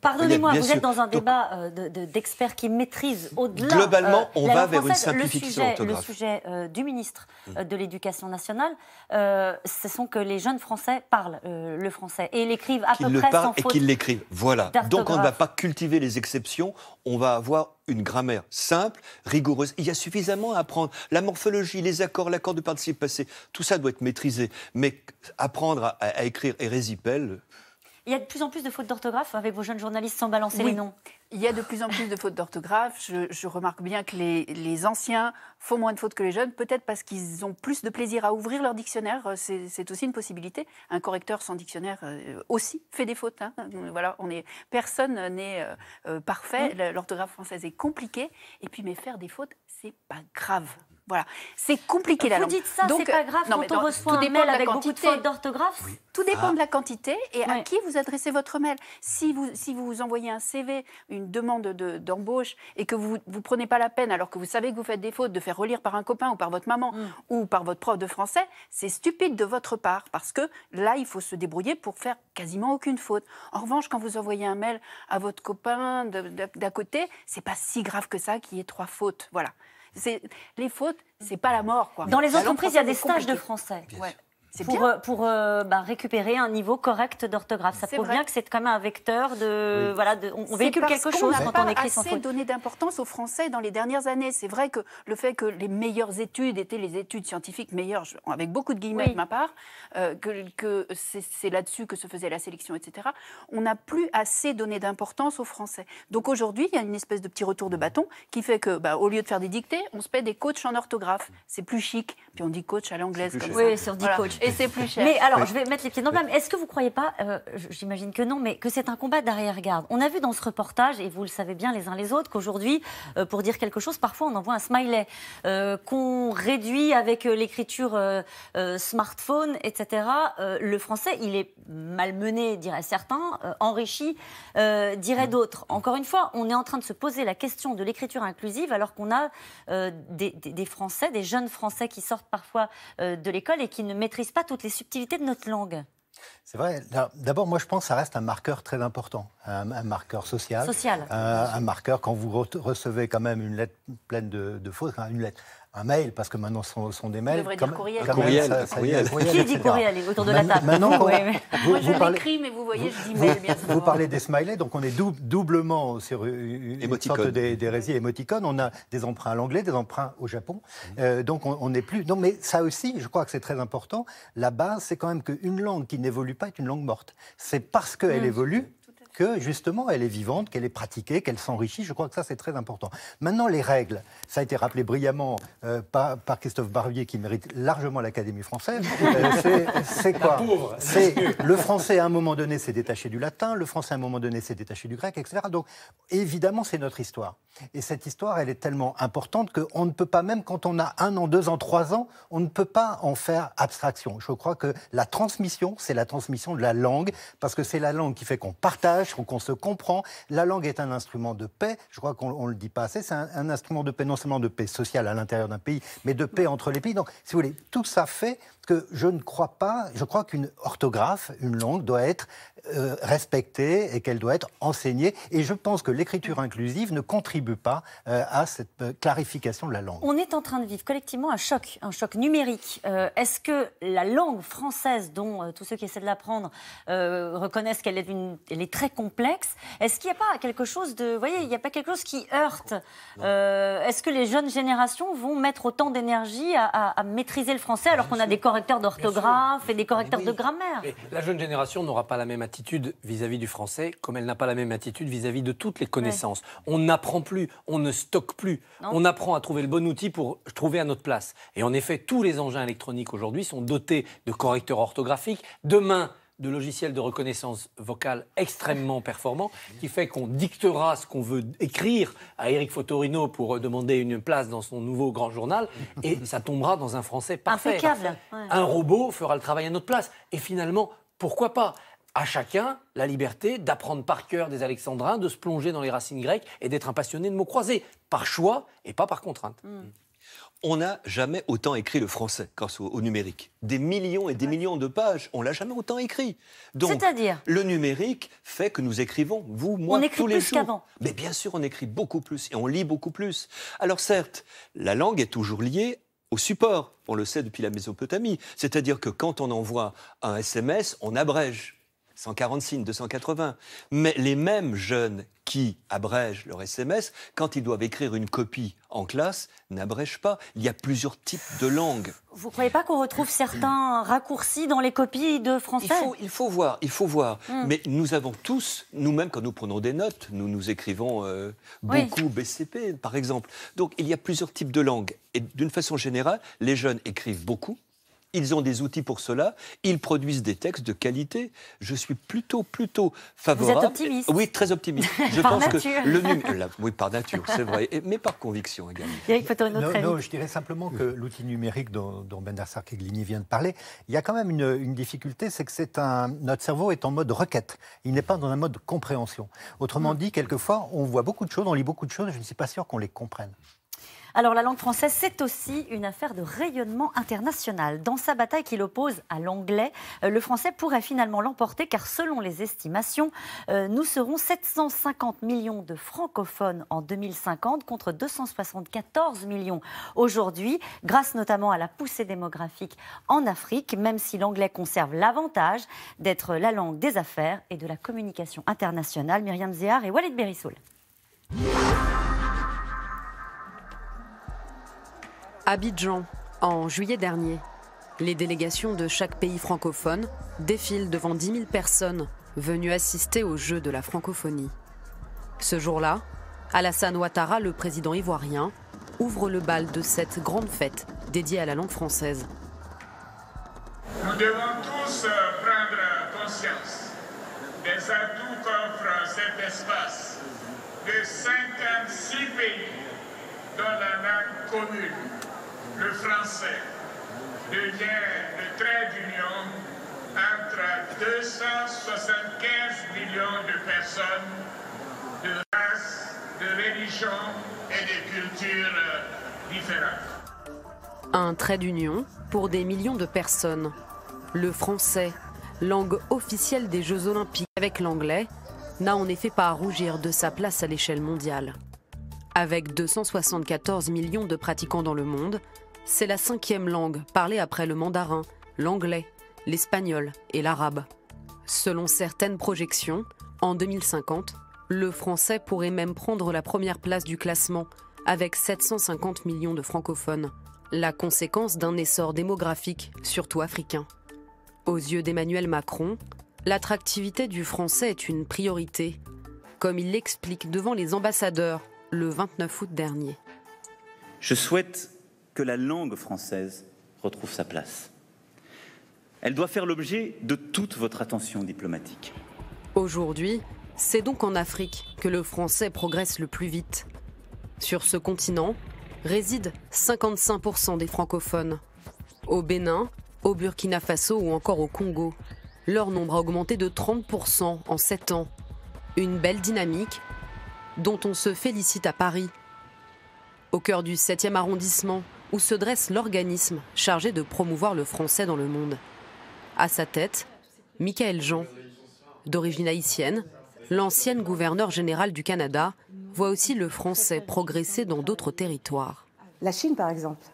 Pardonnez-moi, vous êtes dans un débat euh, d'experts qui maîtrisent au-delà. Globalement, euh, on va vers une simplification Le sujet, le sujet du ministre hum. de l'Éducation nationale, ce sont que les jeunes Français parlent le français et l'écrivent à peu près le sans faute. Et qu'ils l'écrivent, voilà. Donc on ne va pas cultiver les exceptions, on va avoir une grammaire simple, rigoureuse. Il y a suffisamment à apprendre. La morphologie, les accords, l'accord de participe passé, tout ça doit être maîtrisé. Mais apprendre à, écrire écrire Hérésipel, il y a de plus en plus de fautes d'orthographe avec vos jeunes journalistes sans balancer les noms. Il y a de plus en plus de fautes d'orthographe. Je, remarque bien que les, anciens font moins de fautes que les jeunes, peut-être parce qu'ils ont plus de plaisir à ouvrir leur dictionnaire. Euh, c'est aussi une possibilité. Un correcteur sans dictionnaire euh, aussi fait des fautes. Hein. Voilà, on est, personne n'est euh, parfait. L'orthographe française est compliquée. Et puis, mais faire des fautes, c'est pas grave. Voilà. C'est compliqué la Vous dites ça, c'est pas grave quand on reçoit un mail avec beaucoup de fautes d'orthographe Tout dépend ah. de la quantité et à qui vous adressez votre mail. Si vous, si vous envoyez un CV, une demande d'embauche et que vous ne prenez pas la peine, alors que vous savez que vous faites des fautes, de faire relire par un copain ou par votre maman hmm. ou par votre prof de français, c'est stupide de votre part parce que là, il faut se débrouiller pour faire quasiment aucune faute. En revanche, quand vous envoyez un mail à votre copain d'à côté, c'est pas si grave que ça qu'il y ait trois fautes. Voilà. Les fautes, c'est pas la mort. Quoi. Dans les entreprises, il y a des stages de français pour, euh, pour euh, bah, récupérer un niveau correct d'orthographe. Ça prouve bien que c'est quand même un vecteur de... Voilà, de, on véhicule quelque chose quand on écrit sans faute. donné d'importance au français dans les dernières années. C'est vrai que le fait que les meilleures études étaient les études scientifiques meilleures, avec beaucoup de guillemets de ma part, euh, que, c'est là-dessus que se faisait la sélection, etc., on n'a plus assez donné d'importance aux Français. Donc aujourd'hui, il y a une espèce de petit retour de bâton qui fait que, bah, au lieu de faire des dictées, on se paie des coachs en orthographe. C'est plus chic. Puis on dit coach à l'anglaise comme ça. Oui, sur dit coach. Et c'est plus cher. Mais alors, je vais mettre les pieds dans le Est-ce que vous ne croyez pas, euh, j'imagine que non, mais que c'est un combat d'arrière-garde On a vu dans ce reportage, et vous le savez bien les uns les autres, qu'aujourd'hui, euh, pour dire quelque chose, parfois on envoie un smiley euh, qu'on réduit avec l'écriture smartphone, etc. le français, il est malmené, diraient certains, enrichi, diraient mm. d'autres. Encore une fois, on est en train de se poser la question de l'écriture inclusive alors qu'on a des, Français, des jeunes Français qui sortent parfois de l'école et qui ne maîtrisent pas toutes les subtilités de notre langue. C'est vrai. D'abord, moi, je pense que ça reste un marqueur très important, un, marqueur social. Euh, un, marqueur, quand vous recevez quand même une lettre pleine de, de une lettre, un mail, parce que maintenant ce sont, des mails. comme, dire courriel, ça, Qui dit courriel autour de la table Maintenant, vous, je parlez, l'écris, mais vous voyez, je dis mail. Bien vous parlez des smileys, donc on est doublement sur une, sorte d'hérésie émoticône. On a des emprunts à l'anglais, des emprunts au Japon. Mm-hmm. Euh, donc on n'est plus. Non, mais ça aussi, je crois que c'est très important. La base, c'est quand même qu'une langue qui n'évolue pas est une langue morte. C'est parce qu'elle mm. évolue que justement elle est vivante, qu'elle est pratiquée, qu'elle s'enrichit. Je crois que ça c'est très important. Maintenant les règles, ça a été rappelé brillamment euh, par, Christophe Barbier qui mérite largement l'Académie française. Euh, c'est quoi C'est le français à un moment donné s'est détaché du latin, le français à un moment donné s'est détaché du grec, etc. Donc évidemment c'est notre histoire. Et cette histoire elle est tellement importante qu'on ne peut pas même quand on a un an, deux ans, trois ans, on ne peut pas en faire abstraction. Je crois que la transmission c'est la transmission de la langue parce que c'est la langue qui fait qu'on partage partage, qu'on se comprend. La langue est un instrument de paix, je crois qu'on ne le dit pas assez, c'est un, un, instrument de paix, non seulement de paix sociale à l'intérieur d'un pays, mais de paix entre les pays. Donc, si vous voulez, tout ça fait que je ne crois pas, je crois qu'une orthographe, une langue, doit être euh, respectée et qu'elle doit être enseignée. Et je pense que l'écriture inclusive ne contribue pas euh, à cette euh, clarification de la langue. On est en train de vivre collectivement un choc, un choc numérique. Est-ce que la langue française, dont tous ceux qui essaient de l'apprendre reconnaissent qu'elle est, est très complexe, est-ce qu'il n'y a pas quelque chose de, voyez, il n'y a pas quelque chose qui heurte Est-ce que les jeunes générations vont mettre autant d'énergie à, maîtriser le français alors qu'on a des correcteurs d'orthographe et des ah, correcteurs de grammaire La jeune génération n'aura pas la même attitude vis-à-vis du français comme elle n'a pas la même attitude vis-à-vis de toutes les connaissances. On n'apprend plus, on ne stocke plus, on apprend à trouver le bon outil pour trouver à notre place. Et en effet, tous les engins électroniques aujourd'hui sont dotés de correcteurs orthographiques. Demain, de logiciels de reconnaissance vocale extrêmement performants, qui fait qu'on dictera ce qu'on veut écrire à Eric Fotorino pour demander une place dans son nouveau grand journal, et ça tombera dans un français parfait. Un robot fera le travail à notre place. Et finalement, pourquoi pas à chacun la liberté d'apprendre par cœur des Alexandrins, de se plonger dans les racines grecques et d'être un passionné de mots croisés, par choix et pas par contrainte. Hmm. On n'a jamais autant écrit le français grâce au, numérique. Des millions et des millions de pages, on l'a jamais autant écrit. Donc, à dire le numérique fait que nous écrivons, vous, moi, on écrit tous les plus jours. Qu'avant. Mais bien sûr, on écrit beaucoup plus et on lit beaucoup plus. Alors certes, la langue est toujours liée au support. On le sait depuis la Mésopotamie. C'est-à-dire que quand on envoie un SMS, on abrège 140 signes, 280. Mais les mêmes jeunes qui abrègent leur SMS, quand ils doivent écrire une copie en classe, n'abrègent pas. Il y a plusieurs types de langues. Vous ne croyez pas qu'on retrouve certains raccourcis dans les copies de français il faut, voir, il faut voir. Hmm. Mais nous avons tous, nous-mêmes, quand nous prenons des notes, nous nous écrivons euh, beaucoup BCP, par exemple. Donc il y a plusieurs types de langues. Et d'une façon générale, les jeunes écrivent beaucoup, ils ont des outils pour cela. Ils produisent des textes de qualité. Je suis plutôt, plutôt favorable. Oui, très optimiste. Je pense que le numérique. Oui, par nature, c'est vrai, mais par conviction également. une autre non, non, je dirais simplement que l'outil numérique dont, Ben Bendar Sarkeglini vient de parler, il y a quand même une, difficulté, c'est que notre cerveau est en mode requête. Il n'est pas dans un mode compréhension. Autrement mm. dit, quelquefois, on voit beaucoup de choses, on lit beaucoup de choses, et je ne suis pas sûr qu'on les comprenne. Alors la langue française, c'est aussi une affaire de rayonnement international. Dans sa bataille qui l'oppose à l'anglais, euh, le français pourrait finalement l'emporter car selon les estimations, euh, nous serons 750 millions de francophones en 2050 contre 274 millions aujourd'hui, grâce notamment à la poussée démographique en Afrique, même si l'anglais conserve l'avantage d'être la langue des affaires et de la communication internationale. Myriam Zéhar et Walid Berissoul. Abidjan, en juillet dernier, les délégations de chaque pays francophone défilent devant 10 000 personnes venues assister au jeu de la francophonie. Ce jour-là, Alassane Ouattara, le président ivoirien, ouvre le bal de cette grande fête dédiée à la langue française. Nous devons tous euh, prendre conscience des atouts qu'offre cet espace de 56 pays dans la langue commune. Le Français, devient le trait d'union entre 275 millions de personnes de races, de religions et de cultures euh, différentes. Un trait d'union pour des millions de personnes. Le français, langue officielle des Jeux olympiques avec l'anglais, n'a en effet pas à rougir de sa place à l'échelle mondiale. Avec 274 millions de pratiquants dans le monde, c'est la cinquième langue parlée après le mandarin, l'anglais, l'espagnol et l'arabe. Selon certaines projections, en 2050, le français pourrait même prendre la première place du classement, avec 750 millions de francophones, la conséquence d'un essor démographique, surtout africain. Aux yeux d'Emmanuel Macron, l'attractivité du français est une priorité, comme il l'explique devant les ambassadeurs le 29 août dernier. Je souhaite que la langue française retrouve sa place. Elle doit faire l'objet de toute votre attention diplomatique. Aujourd'hui, c'est donc en Afrique que le français progresse le plus vite. Sur ce continent résident 55% des francophones. Au Bénin, au Burkina Faso ou encore au Congo, leur nombre a augmenté de 30% en 7 ans. Une belle dynamique dont on se félicite à Paris. Au cœur du 7e arrondissement, où se dresse l'organisme chargé de promouvoir le français dans le monde. À sa tête, Michael Jean, d'origine haïtienne, l'ancienne gouverneur générale du Canada, voit aussi le français progresser dans d'autres territoires. La Chine, par exemple.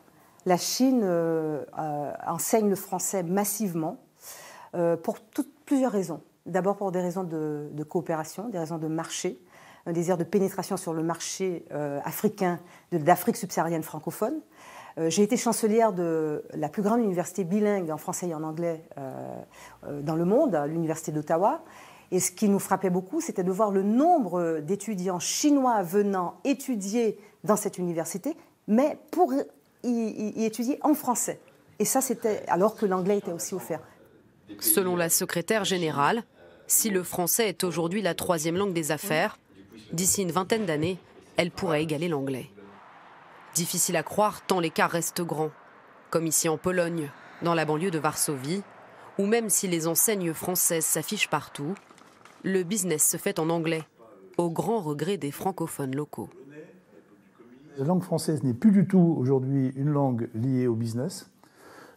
La Chine euh, euh, enseigne le français massivement euh, pour plusieurs raisons. D'abord pour des raisons de, de, coopération, des raisons de marché, un désir de pénétration sur le marché africain, d'Afrique subsaharienne francophone. Euh, j'ai été chancelière de la plus grande université bilingue en français et en anglais euh, euh, dans le monde, l'université d'Ottawa. Et ce qui nous frappait beaucoup, c'était de voir le nombre d'étudiants chinois venant étudier dans cette université, mais pour y, étudier en français. Et ça, c'était alors que l'anglais était aussi offert. Selon la secrétaire générale, si le français est aujourd'hui la troisième langue des affaires, d'ici une vingtaine d'années, elle pourrait égaler l'anglais. Difficile à croire tant l'écart reste grand, comme ici en Pologne, dans la banlieue de Varsovie, où même si les enseignes françaises s'affichent partout, le business se fait en anglais, au grand regret des francophones locaux. La langue française n'est plus du tout aujourd'hui une langue liée au business.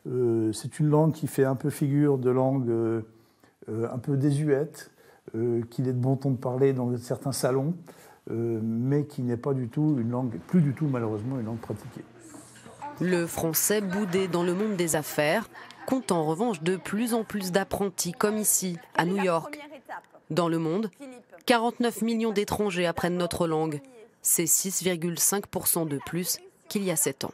Euh, c'est une langue qui fait un peu figure de langue euh, euh, un peu désuète, qu'il est de bon ton de parler dans certains salons. Euh, mais qui n'est pas du tout une langue, plus du tout malheureusement une langue pratiquée. Le français boudé dans le monde des affaires compte en revanche de plus en plus d'apprentis, comme ici, à New York. Dans le monde, 49 millions d'étrangers apprennent notre langue. C'est 6,5% de plus qu'il y a 7 ans.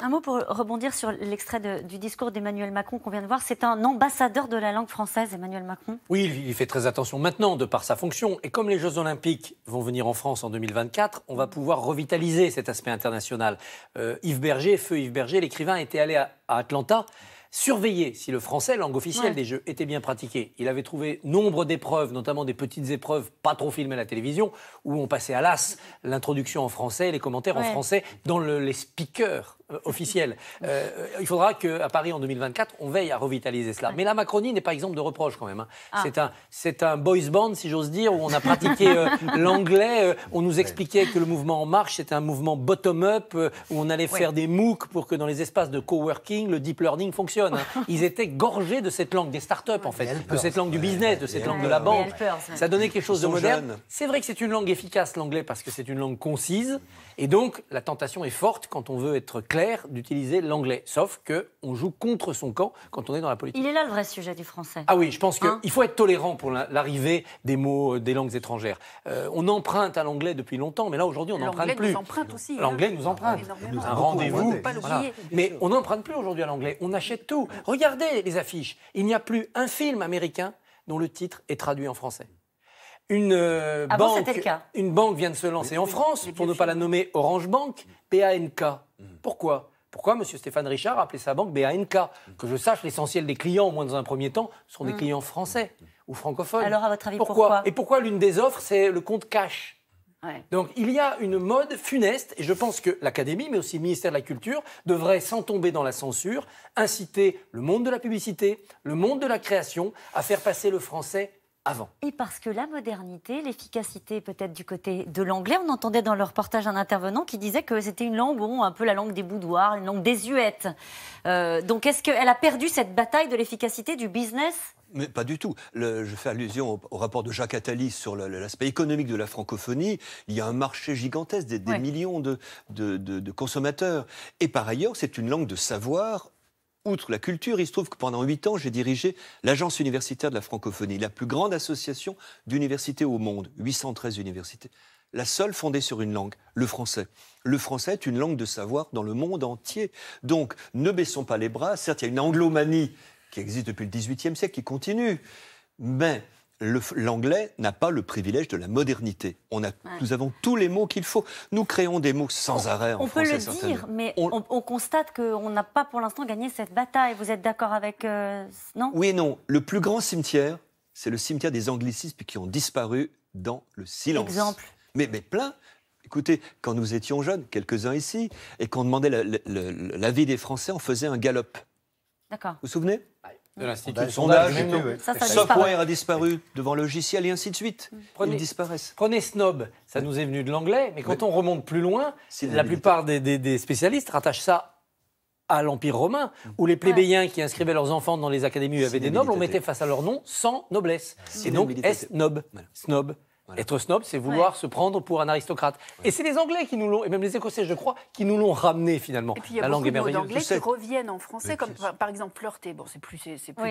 Un mot pour rebondir sur l'extrait du discours d'Emmanuel Macron qu'on vient de voir. C'est un ambassadeur de la langue française, Emmanuel Macron. Oui, il fait très attention maintenant de par sa fonction. Et comme les Jeux Olympiques vont venir en France en 2024, on va pouvoir revitaliser cet aspect international. Euh, Yves Berger, feu Yves Berger, l'écrivain était allé à, Atlanta surveiller si le français, langue officielle des Jeux, était bien pratiqué. Il avait trouvé nombre d'épreuves, notamment des petites épreuves pas trop filmées à la télévision, où on passait à l'as l'introduction en français, les commentaires en français dans les speakers euh, officielle. Euh, euh, il faudra qu'à Paris, en 2024, on veille à revitaliser cela. Mais la Macronie n'est pas exemple de reproche quand même. Hein. Ah. C'est un, un boys band, si j'ose dire, où on a pratiqué l'anglais. on nous expliquait que le mouvement En Marche, c'était un mouvement bottom-up, où on allait faire des MOOC pour que dans les espaces de coworking, le deep learning fonctionne. Hein. Ils étaient gorgés de cette langue des start-up, en fait, de cette langue du business, de cette langue de la banque. ça donnait quelque chose de moderne. C'est vrai que c'est une langue efficace, l'anglais, parce que c'est une langue concise. Et donc, la tentation est forte, quand on veut être clair, d'utiliser l'anglais. Sauf qu'on joue contre son camp quand on est dans la politique. Il est là le vrai sujet du français. Ah oui, je pense qu'il hein faut être tolérant pour l'arrivée des mots euh, des langues étrangères. Euh, on emprunte à l'anglais depuis longtemps, mais là, aujourd'hui, on n'emprunte plus. Hein. L'anglais nous emprunte aussi. Ah, l'anglais nous emprunte. Un rendez-vous. Mais on n'emprunte plus aujourd'hui à l'anglais. On achète tout. Regardez les affiches. Il n'y a plus un film américain dont le titre est traduit en français. Euh, ah une, banque, vient de se lancer en France, pour ne pas la nommer Orange Bank, BANK. Mm. Pourquoi pourquoi M. Stéphane Richard a appelé sa banque BANK Que je sache, l'essentiel des clients, au moins dans un premier temps, sont des mm. clients français ou francophones. Alors, à votre avis, pourquoi, Et pourquoi l'une des offres, c'est le compte cash Donc il y a une mode funeste, et je pense que l'Académie, mais aussi le ministère de la Culture, devrait, sans tomber dans la censure, inciter le monde de la publicité, le monde de la création, à faire passer le français et parce que la modernité, l'efficacité peut-être du côté de l'anglais, on entendait dans le reportage un intervenant qui disait que c'était une langue, un peu la langue des boudoirs, une langue désuète. Euh, donc est-ce qu'elle a perdu cette bataille de l'efficacité du business mais pas du tout. je fais allusion au, rapport de Jacques Attali sur l'aspect économique de la francophonie. Il y a un marché gigantesque, des, millions de consommateurs. Et par ailleurs, c'est une langue de savoir outre la culture, il se trouve que pendant huit ans, j'ai dirigé l'Agence universitaire de la francophonie, la plus grande association d'universités au monde, 813 universités. La seule fondée sur une langue, le français. Le français est une langue de savoir dans le monde entier. Donc, ne baissons pas les bras. Certes, il y a une anglomanie qui existe depuis le XVIIIe siècle, qui continue. Mais l'anglais n'a pas le privilège de la modernité. Nous avons tous les mots qu'il faut. Nous créons des mots sans arrêt en on français. On peut le dire, mais on, constate qu'on n'a pas pour l'instant gagné cette bataille. Vous êtes d'accord avec... Euh, non Oui et non. Le plus grand cimetière, c'est le cimetière des anglicismes qui ont disparu dans le silence. Exemple. Mais, mais plein. Écoutez, quand nous étions jeunes, quelques-uns ici, et qu'on demandait l'avis la, des Français, on faisait un galop. D'accord. Vous vous souvenez de l'Institut de sondage. Software a disparu devant le logiciel et ainsi de suite. Prenez, Ils disparaissent. Prenez Snob, ça nous est venu de l'anglais, mais quand on remonte plus loin, la plupart des, spécialistes rattachent ça à l'Empire romain, où les plébéiens qui inscrivaient leurs enfants dans les académies avaient des nobles, on mettait face à leur nom sans noblesse. Et donc, snob. Snob. Être snob, c'est vouloir se prendre pour un aristocrate. Et c'est les Anglais qui nous l'ont, et même les Écossais, je crois, qui nous l'ont ramené finalement. Et puis il y a la beaucoup de mots d'anglais qui reviennent en français, comme par, exemple flirter. Bon, c'est plus,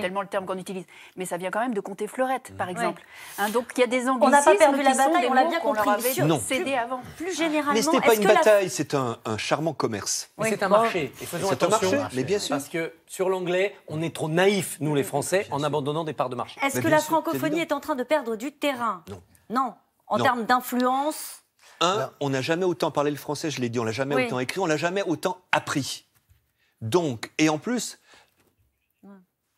tellement le terme qu'on utilise, mais ça vient quand même de compter fleurette, par mmh. exemple. Hein, donc il y a des anglicismes. On n'a pas perdu la bataille, on l'a bien compris. Non. Cédé avant. Plus généralement. Mais ce n'est pas une bataille, c'est un, charmant commerce. C'est un marché. C'est Un marché, mais bien sûr. Parce que sur l'anglais, on est trop naïfs, nous les mmh. Français, en abandonnant des parts de marché. Est-ce que la francophonie est en train de perdre du terrain non, en termes d'influence. Un, on n'a jamais autant parlé le français, je l'ai dit, on l'a jamais autant écrit, on l'a jamais autant appris. Donc, et en plus,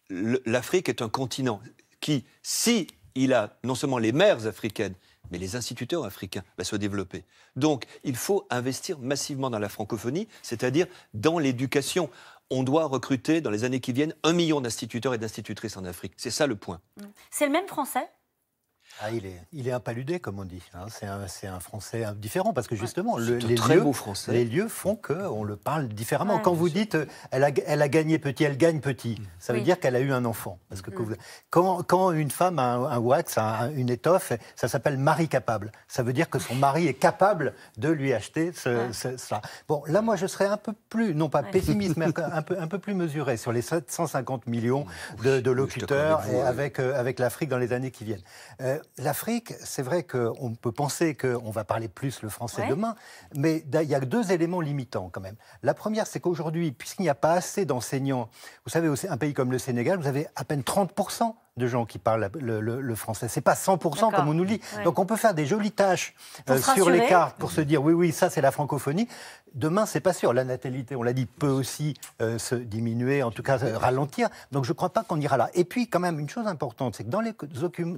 l'Afrique est un continent qui, si il a non seulement les mères africaines, mais les instituteurs africains va se développer. Donc, il faut investir massivement dans la francophonie, c'est-à-dire dans l'éducation. On doit recruter dans les années qui viennent un million d'instituteurs et d'institutrices en Afrique. C'est ça le point. Mm. C'est le même français ah, il, est, il est impaludé, comme on dit. Hein. C'est un, français différent, parce que justement, les, lieux, français. les lieux font qu'on le parle différemment. Quand vous dites euh, elle, a, elle a, gagné petit, elle gagne petit, mm. ça veut dire qu'elle a eu un enfant. Parce que mm. quand, une femme a un, wax, une étoffe, ça s'appelle mari capable. Ça veut dire que son mari est capable de lui acheter ça. Bon, là, moi, je serais un peu plus, non pas pessimiste, mais un peu, un peu plus mesuré sur les 750 millions de, locuteurs avec, euh, avec l'Afrique dans les années qui viennent. Euh, euh, l'Afrique, c'est vrai qu'on peut penser qu'on va parler plus le français demain, mais il y a deux éléments limitants quand même. La première, c'est qu'aujourd'hui, puisqu'il n'y a pas assez d'enseignants, vous savez, un pays comme le Sénégal, vous avez à peine 30 de gens qui parlent le, le, le français. C'est pas 100% comme on nous dit. Donc on peut faire des jolies tâches euh, sur les cartes pour se dire oui, oui, ça c'est la francophonie. Demain, c'est pas sûr. La natalité, on l'a dit, peut aussi euh, se diminuer, en tout cas euh, ralentir. Donc je ne crois pas qu'on ira là. Et puis quand même, une chose importante, c'est que dans les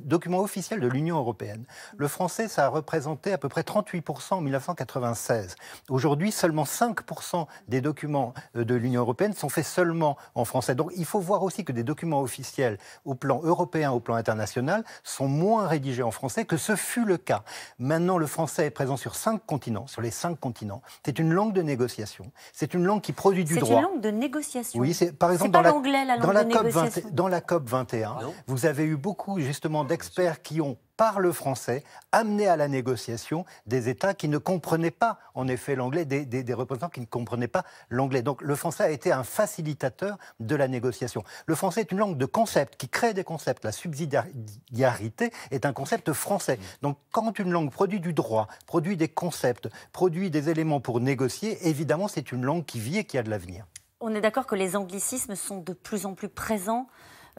documents officiels de l'Union européenne, le français, ça a représenté à peu près 38% en 1996. Aujourd'hui, seulement 5% des documents de l'Union européenne sont faits seulement en français. Donc il faut voir aussi que des documents officiels au plan européen, européens au plan international sont moins rédigés en français que ce fut le cas. Maintenant, le français est présent sur cinq continents, sur les cinq continents. C'est une langue de négociation. C'est une langue qui produit du droit. C'est une langue de négociation. Oui, c'est par exemple dans, pas la, la, langue dans, la de COP dans la COP 21, ah vous avez eu beaucoup justement d'experts qui ont le français, amené à la négociation des États qui ne comprenaient pas, en effet, l'anglais, des, des, représentants qui ne comprenaient pas l'anglais. Donc le français a été un facilitateur de la négociation. Le français est une langue de concepts qui crée des concepts. La subsidiarité est un concept français. Donc quand une langue produit du droit, produit des concepts, produit des éléments pour négocier, évidemment, c'est une langue qui vit et qui a de l'avenir. On est d'accord que les anglicismes sont de plus en plus présents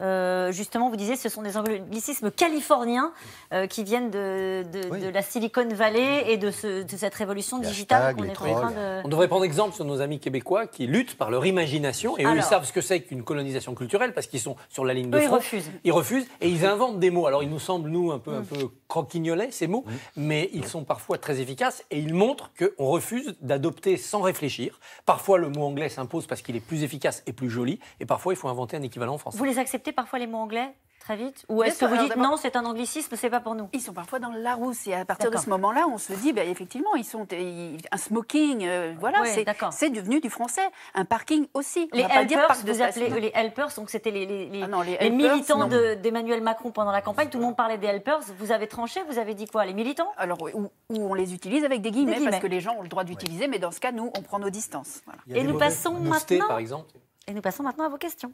euh, justement, vous disiez, ce sont des anglicismes californiens euh, qui viennent de, la Silicon Valley et de, de cette révolution digitale qu'on est en train de... On devrait prendre exemple sur nos amis québécois qui luttent par leur imagination et eux, ils savent ce que c'est qu'une colonisation culturelle parce qu'ils sont sur la ligne de front. Ils refusent. Ils refusent et ils inventent des mots. Alors, ils nous semblent, nous, un peu, un mm. peu ces mots, mm. mais ils sont parfois très efficaces et ils montrent qu'on refuse d'adopter sans réfléchir. Parfois, le mot anglais s'impose parce qu'il est plus efficace et plus joli et parfois, il faut inventer un équivalent français. Vous les acceptez parfois les mots anglais très vite Ou est-ce que vous dites non, c'est un anglicisme, c'est pas pour nous Ils sont parfois dans la rousse, et à partir de ce moment-là, on se dit ben, effectivement, ils sont un smoking, euh, voilà, c'est devenu du français. Un parking aussi. les helpers, vous les helpers, donc c'était les, les, ah militants d'Emmanuel Macron pendant la campagne. Tout le monde parlait des helpers. Vous avez tranché, vous avez dit quoi Les militants Alors, où ou, on les utilise avec des guillemets, parce que les gens ont le droit d'utiliser, mais dans ce cas, nous, on prend nos distances. Et nous passons maintenant. Par exemple. Et nous passons maintenant à vos questions.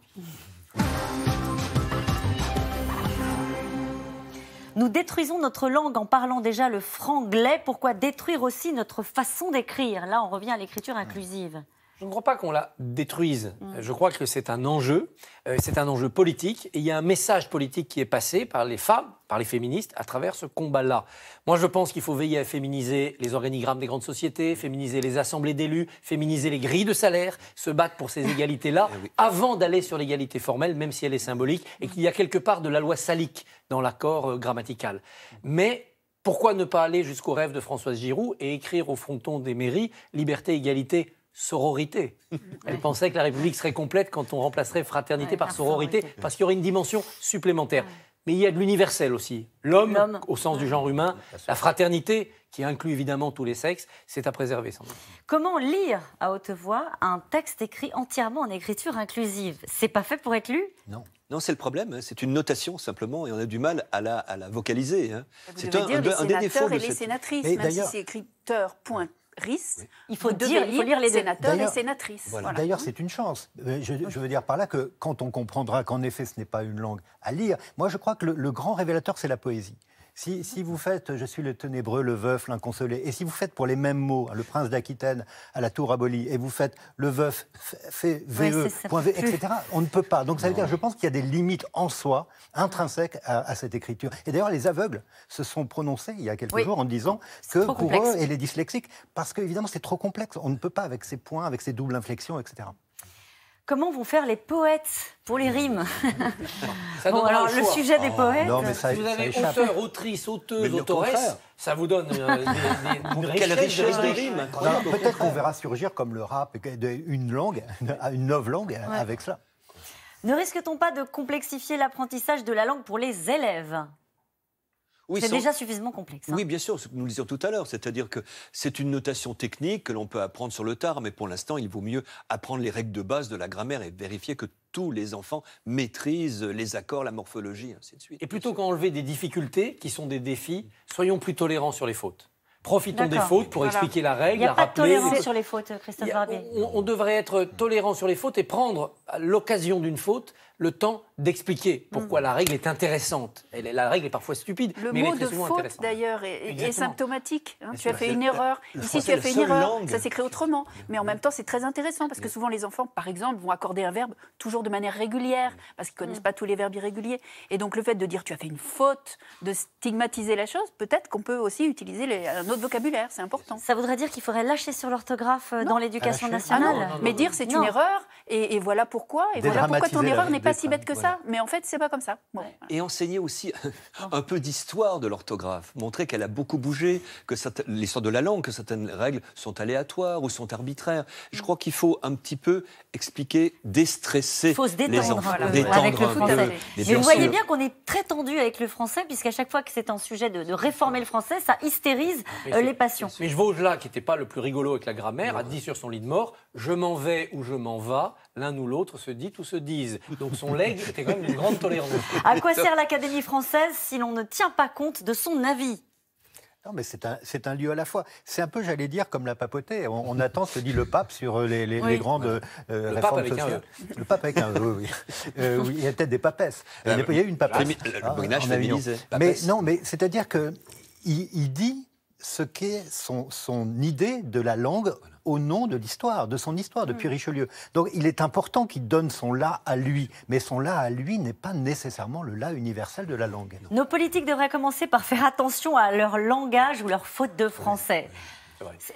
Nous détruisons notre langue en parlant déjà le franglais. Pourquoi détruire aussi notre façon d'écrire Là, on revient à l'écriture inclusive. Je ne crois pas qu'on la détruise. Mm. Je crois que c'est un enjeu, euh, c'est un enjeu politique, et il y a un message politique qui est passé par les femmes, par les féministes, à travers ce combat-là. Moi, je pense qu'il faut veiller à féminiser les organigrammes des grandes sociétés, féminiser les assemblées d'élus, féminiser les grilles de salaire, se battre pour ces égalités-là, eh avant d'aller sur l'égalité formelle, même si elle est symbolique, et qu'il y a quelque part de la loi salique dans l'accord euh, grammatical. Mais pourquoi ne pas aller jusqu'au rêve de Françoise Giroud et écrire au fronton des mairies liberté, égalité, sororité. Elle pensait que la République serait complète quand on remplacerait fraternité par sororité, parce qu'il y aurait une dimension supplémentaire. Mais il y a de l'universel aussi. L'homme, au sens du genre humain, la fraternité, qui inclut évidemment tous les sexes, c'est à préserver. Sans doute. Comment lire à haute voix un texte écrit entièrement en écriture inclusive C'est pas fait pour être lu Non. Non, c'est le problème. Hein. C'est une notation simplement, et on a du mal à la, vocaliser. Hein. C'est un, un, un, des et les sénatrices, point il faut, lire les sénateurs et les sénatrices. D'ailleurs, hein c'est une chance. Euh, je, veux dire par là que quand on comprendra qu'en effet, ce n'est pas une langue à lire, moi, je crois que le grand révélateur, c'est la poésie. Si, vous faites Je suis le ténébreux, le veuf, l'inconsolé, et si vous faites pour les mêmes mots, hein, le prince d'Aquitaine à la tour abolie, et vous faites le veuf, fait VE, etc., on ne peut pas. Donc ça veut dire, je pense qu'il y a des limites en soi, intrinsèques à, cette écriture. Et d'ailleurs, les aveugles se sont prononcés il y a quelques jours en disant que pour eux, et les dyslexiques, parce qu'évidemment, c'est trop complexe. On ne peut pas avec ces points, avec ces doubles inflexions, etc comment vont faire les poètes pour les rimes bon, alors, le, sujet des oh, poètes. si vous avez auteur, autrice, auteuse, autoresse, ça vous donne euh, une richesse de rimes. Peut-être qu'on verra surgir comme le rap, une langue, une nouvelle langue avec cela. Ne risque-t-on pas de complexifier l'apprentissage de la langue pour les élèves c'est déjà suffisamment complexe. Hein. Oui, bien sûr, ce que nous le disions tout à l'heure, c'est-à-dire que c'est une notation technique que l'on peut apprendre sur le tard, mais pour l'instant, il vaut mieux apprendre les règles de base de la grammaire et vérifier que tous les enfants maîtrisent les accords, la morphologie, ainsi de suite. Et plutôt qu'enlever des difficultés, qui sont des défis, soyons plus tolérants sur les fautes. Profitons des fautes pour expliquer la règle, Il n'y a pas de tolérance sur les fautes, Christophe on, devrait être tolérant sur les fautes et prendre l'occasion d'une faute le temps d'expliquer pourquoi mm. la règle est intéressante. Elle, la règle est parfois stupide, le mot de faute, d'ailleurs, est, symptomatique. Hein. tu as fait une erreur. Ici, tu as fait une erreur. Ça s'écrit autrement. Mais en mm. même temps, c'est très intéressant parce que souvent, les enfants, par exemple, vont accorder un verbe toujours de manière régulière parce qu'ils ne connaissent mm. pas tous les verbes irréguliers. Et donc, le fait de dire tu as fait une faute, de stigmatiser la chose, peut-être qu'on peut aussi utiliser un autre vocabulaire. C'est important. Ça voudrait dire qu'il faudrait lâcher sur l'orthographe euh, dans l'éducation nationale. Ah mais dire c'est une erreur et, voilà pourquoi. Et voilà pourquoi ton erreur n'est pas pas si bête que ça, mais en fait, c'est pas comme ça. Et enseigner aussi un peu d'histoire de l'orthographe, montrer qu'elle a beaucoup bougé, que l'histoire de la langue, que certaines règles sont aléatoires ou sont arbitraires. Je mm. crois qu'il faut un petit peu expliquer, déstresser faut se détendre, détendre avec le français. Mais vous voyez bien qu'on est très tendu avec le français, puisqu'à chaque fois que c'est un sujet de, réformer le français, ça hystérise ah, euh, les passions. Mais je vois là, qui n'était pas le plus rigolo avec la grammaire, a dit sur son lit de mort, je m'en vais ou je m'en va, l'un ou l'autre se dit ou se disent. Donc son legs était quand même une grande tolérance. À quoi sert l'Académie française si l'on ne tient pas compte de son avis non, mais c'est un, lieu à la fois. C'est un peu, j'allais dire, comme la papauté. On, attend se dit le pape sur euh, les, les, grandes euh, euh, réformes sociales. Le pape avec un oui. Il y a peut-être des papesses. Il y a ah, eu une papesse. Le, hein, Mais non, mais c'est-à-dire que il dit ce qu'est son, idée de la langue au nom de l'histoire, de son histoire, depuis mmh. Richelieu. Donc il est important qu'il donne son là à lui, mais son là à lui n'est pas nécessairement le là universel de la langue. Nos politiques devraient commencer par faire attention à leur langage ou leur faute de français.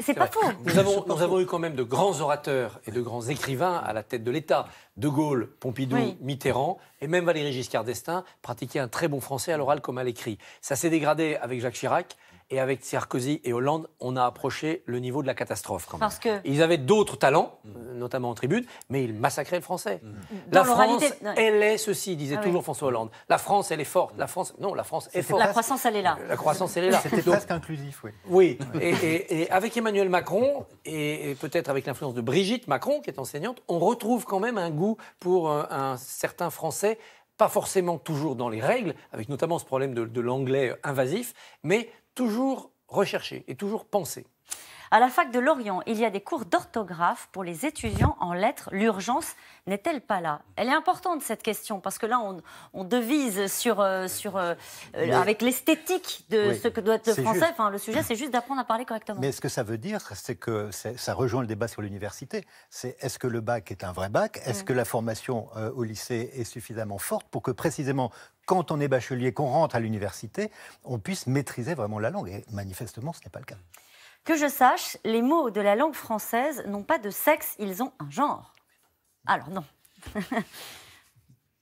C'est pas faux. Nous avons, eu quand même de grands orateurs et de grands écrivains à la tête de l'État. De Gaulle, Pompidou, Mitterrand et même Valéry Giscard d'Estaing pratiquaient un très bon français à l'oral comme à l'écrit. Ça s'est dégradé avec Jacques Chirac, et avec Sarkozy et Hollande, on a approché le niveau de la catastrophe. Parce que... Ils avaient d'autres talents, euh, notamment en tribune, mais ils massacraient le français. Mmh. La France, elle est ceci, disait ah toujours François Hollande. La France, elle est forte. La France, non, la France est, forte. La croissance, elle est là. La croissance, elle est là. C'était presque inclusif, oui. Oui. Et, avec Emmanuel Macron, et, peut-être avec l'influence de Brigitte Macron, qui est enseignante, on retrouve quand même un goût pour euh, un, certain français pas forcément toujours dans les règles, avec notamment ce problème de, de l'anglais euh, invasif, mais toujours rechercher et toujours penser. À la fac de Lorient, il y a des cours d'orthographe pour les étudiants en lettres. L'urgence n'est-elle pas là Elle est importante cette question parce que là, on, devise sur, euh, sur, euh, euh, avec l'esthétique de ce que doit être le français. Enfin, le sujet, c'est juste d'apprendre à parler correctement. Mais ce que ça veut dire, c'est que ça rejoint le débat sur l'université. C'est est-ce que le bac est un vrai bac Est-ce mm. que la formation au lycée est suffisamment forte pour que précisément quand on est bachelier, qu'on rentre à l'université, on puisse maîtriser vraiment la langue. Et manifestement, ce n'est pas le cas. Que je sache, les mots de la langue française n'ont pas de sexe, ils ont un genre. Alors non.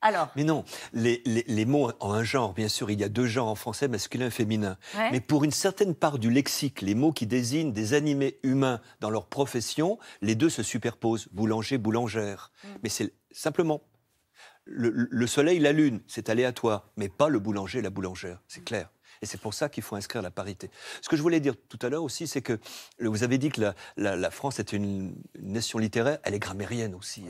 Alors. Mais non, les, mots ont un genre, bien sûr, il y a deux genres en français, masculin et féminin. Mais pour une certaine part du lexique, les mots qui désignent des animés humains dans leur profession, les deux se superposent, boulanger, boulangère. Mm. Mais c'est simplement le, soleil, la lune, c'est aléatoire, mais pas le boulanger, la boulangère, c'est mm. clair. Et c'est pour ça qu'il faut inscrire la parité. Ce que je voulais dire tout à l'heure aussi, c'est que vous avez dit que la, France est une, nation littéraire, elle est grammairienne aussi.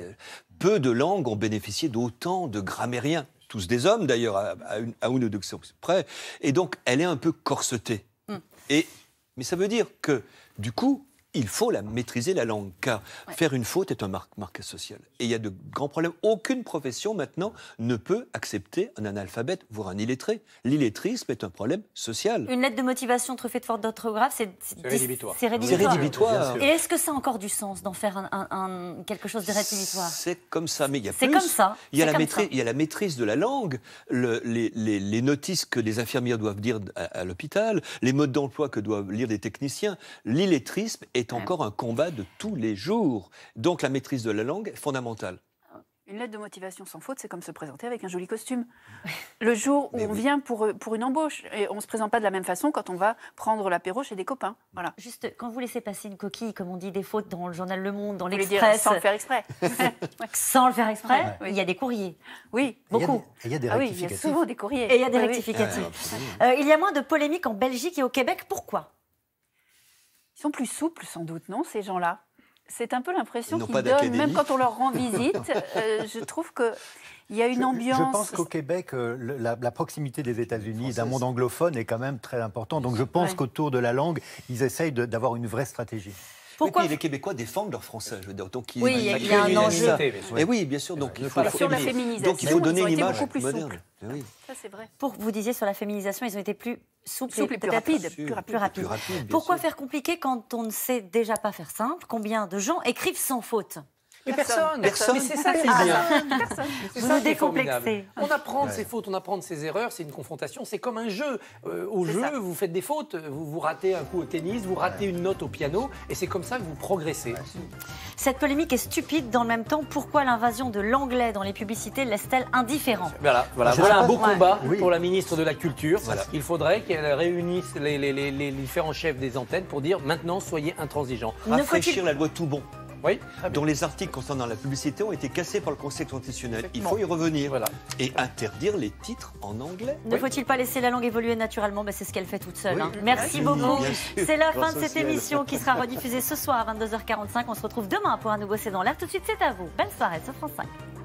Peu de langues ont bénéficié d'autant de grammairiens, tous des hommes d'ailleurs, à, une, ou deux près. Et donc, elle est un peu corsetée. Mm. Et, mais ça veut dire que, du coup, il faut la maîtriser la langue, car faire une faute est un marque social. Et il y a de grands problèmes. Aucune profession maintenant ne peut accepter un analphabète, voire un illettré. L'illettrisme est un problème social. Une lettre de motivation trop faite d'orthographe, c'est rédhibitoire. C'est rédhibitoire. Et est-ce que ça a encore du sens d'en faire quelque chose de rédhibitoire C'est comme ça, mais il y a ça. Il y, a la maîtrise, de la langue, les, notices que les infirmières doivent dire à, l'hôpital, les modes d'emploi que doivent lire les techniciens. L'illettrisme est est encore un combat de tous les jours. Donc la maîtrise de la langue est fondamentale. Une lettre de motivation sans faute, c'est comme se présenter avec un joli costume. Le jour où on vient pour, pour une embauche, et on ne se présente pas de la même façon quand on va prendre l'apéro chez des copains. Voilà. Juste, quand vous laissez passer une coquille, comme on dit, des fautes dans le journal Le Monde, dans l'Express... Sans le faire exprès. sans le faire exprès, il y a des courriers. Oui, beaucoup. Il y a des, rectificatifs. il y a ah souvent des courriers. Et il y a des rectificatifs. Ah, euh, il y a moins de polémiques en Belgique et au Québec. Pourquoi ils sont plus souples, sans doute, non, ces gens-là C'est un peu l'impression qu'ils donnent, même quand on leur rend visite. Euh, je trouve que il y a une ambiance. Je, pense qu'au Québec, euh, la, proximité des États-Unis, d'un monde anglophone, est quand même très importante. Donc je pense qu'autour de la langue, ils essayent d'avoir une vraie stratégie. Pourquoi puis, les Québécois défendent leur Français, je veux dire. Donc, oui, il y a, un enjeu. Et oui, bien sûr. Donc, il faut, sur la féminisation, donc, il faut donner l'image moderne. Oui. Ça, c'est vrai. Pour, vous disiez sur la féminisation, ils ont été plus souples et, plus, rapides. plus, rapide. Pourquoi faire compliqué quand on ne sait déjà pas faire simple Combien de gens écrivent sans faute mais personne. Mais c'est ça, bien. Personne. Vous décomplexez. On apprend ses fautes, on apprend ses erreurs. C'est une confrontation. C'est comme un jeu. Euh, au jeu, vous faites des fautes. Vous, vous ratez un coup au tennis, vous ratez une note au piano, et c'est comme ça que vous progressez. Cette polémique est stupide. Dans le même temps, pourquoi l'invasion de l'anglais dans les publicités laisse-t-elle indifférent ah, Voilà, un beau combat pour la ministre de la Culture. Il faudrait qu'elle réunisse les, différents chefs des antennes pour dire maintenant soyez intransigeants. Rafraîchir la loi tout bon oui, dont les articles concernant la publicité ont été cassés par le Conseil constitutionnel. Il faut y revenir et interdire les titres en anglais. Ne faut-il pas laisser la langue évoluer naturellement ben, C'est ce qu'elle fait toute seule. Hein. Merci beaucoup. C'est la fin de cette émission qui sera rediffusée ce soir à 22h45. On se retrouve demain pour un nouveau C'est dans l'air. Tout de suite, c'est à vous. Belle soirée sur France 5.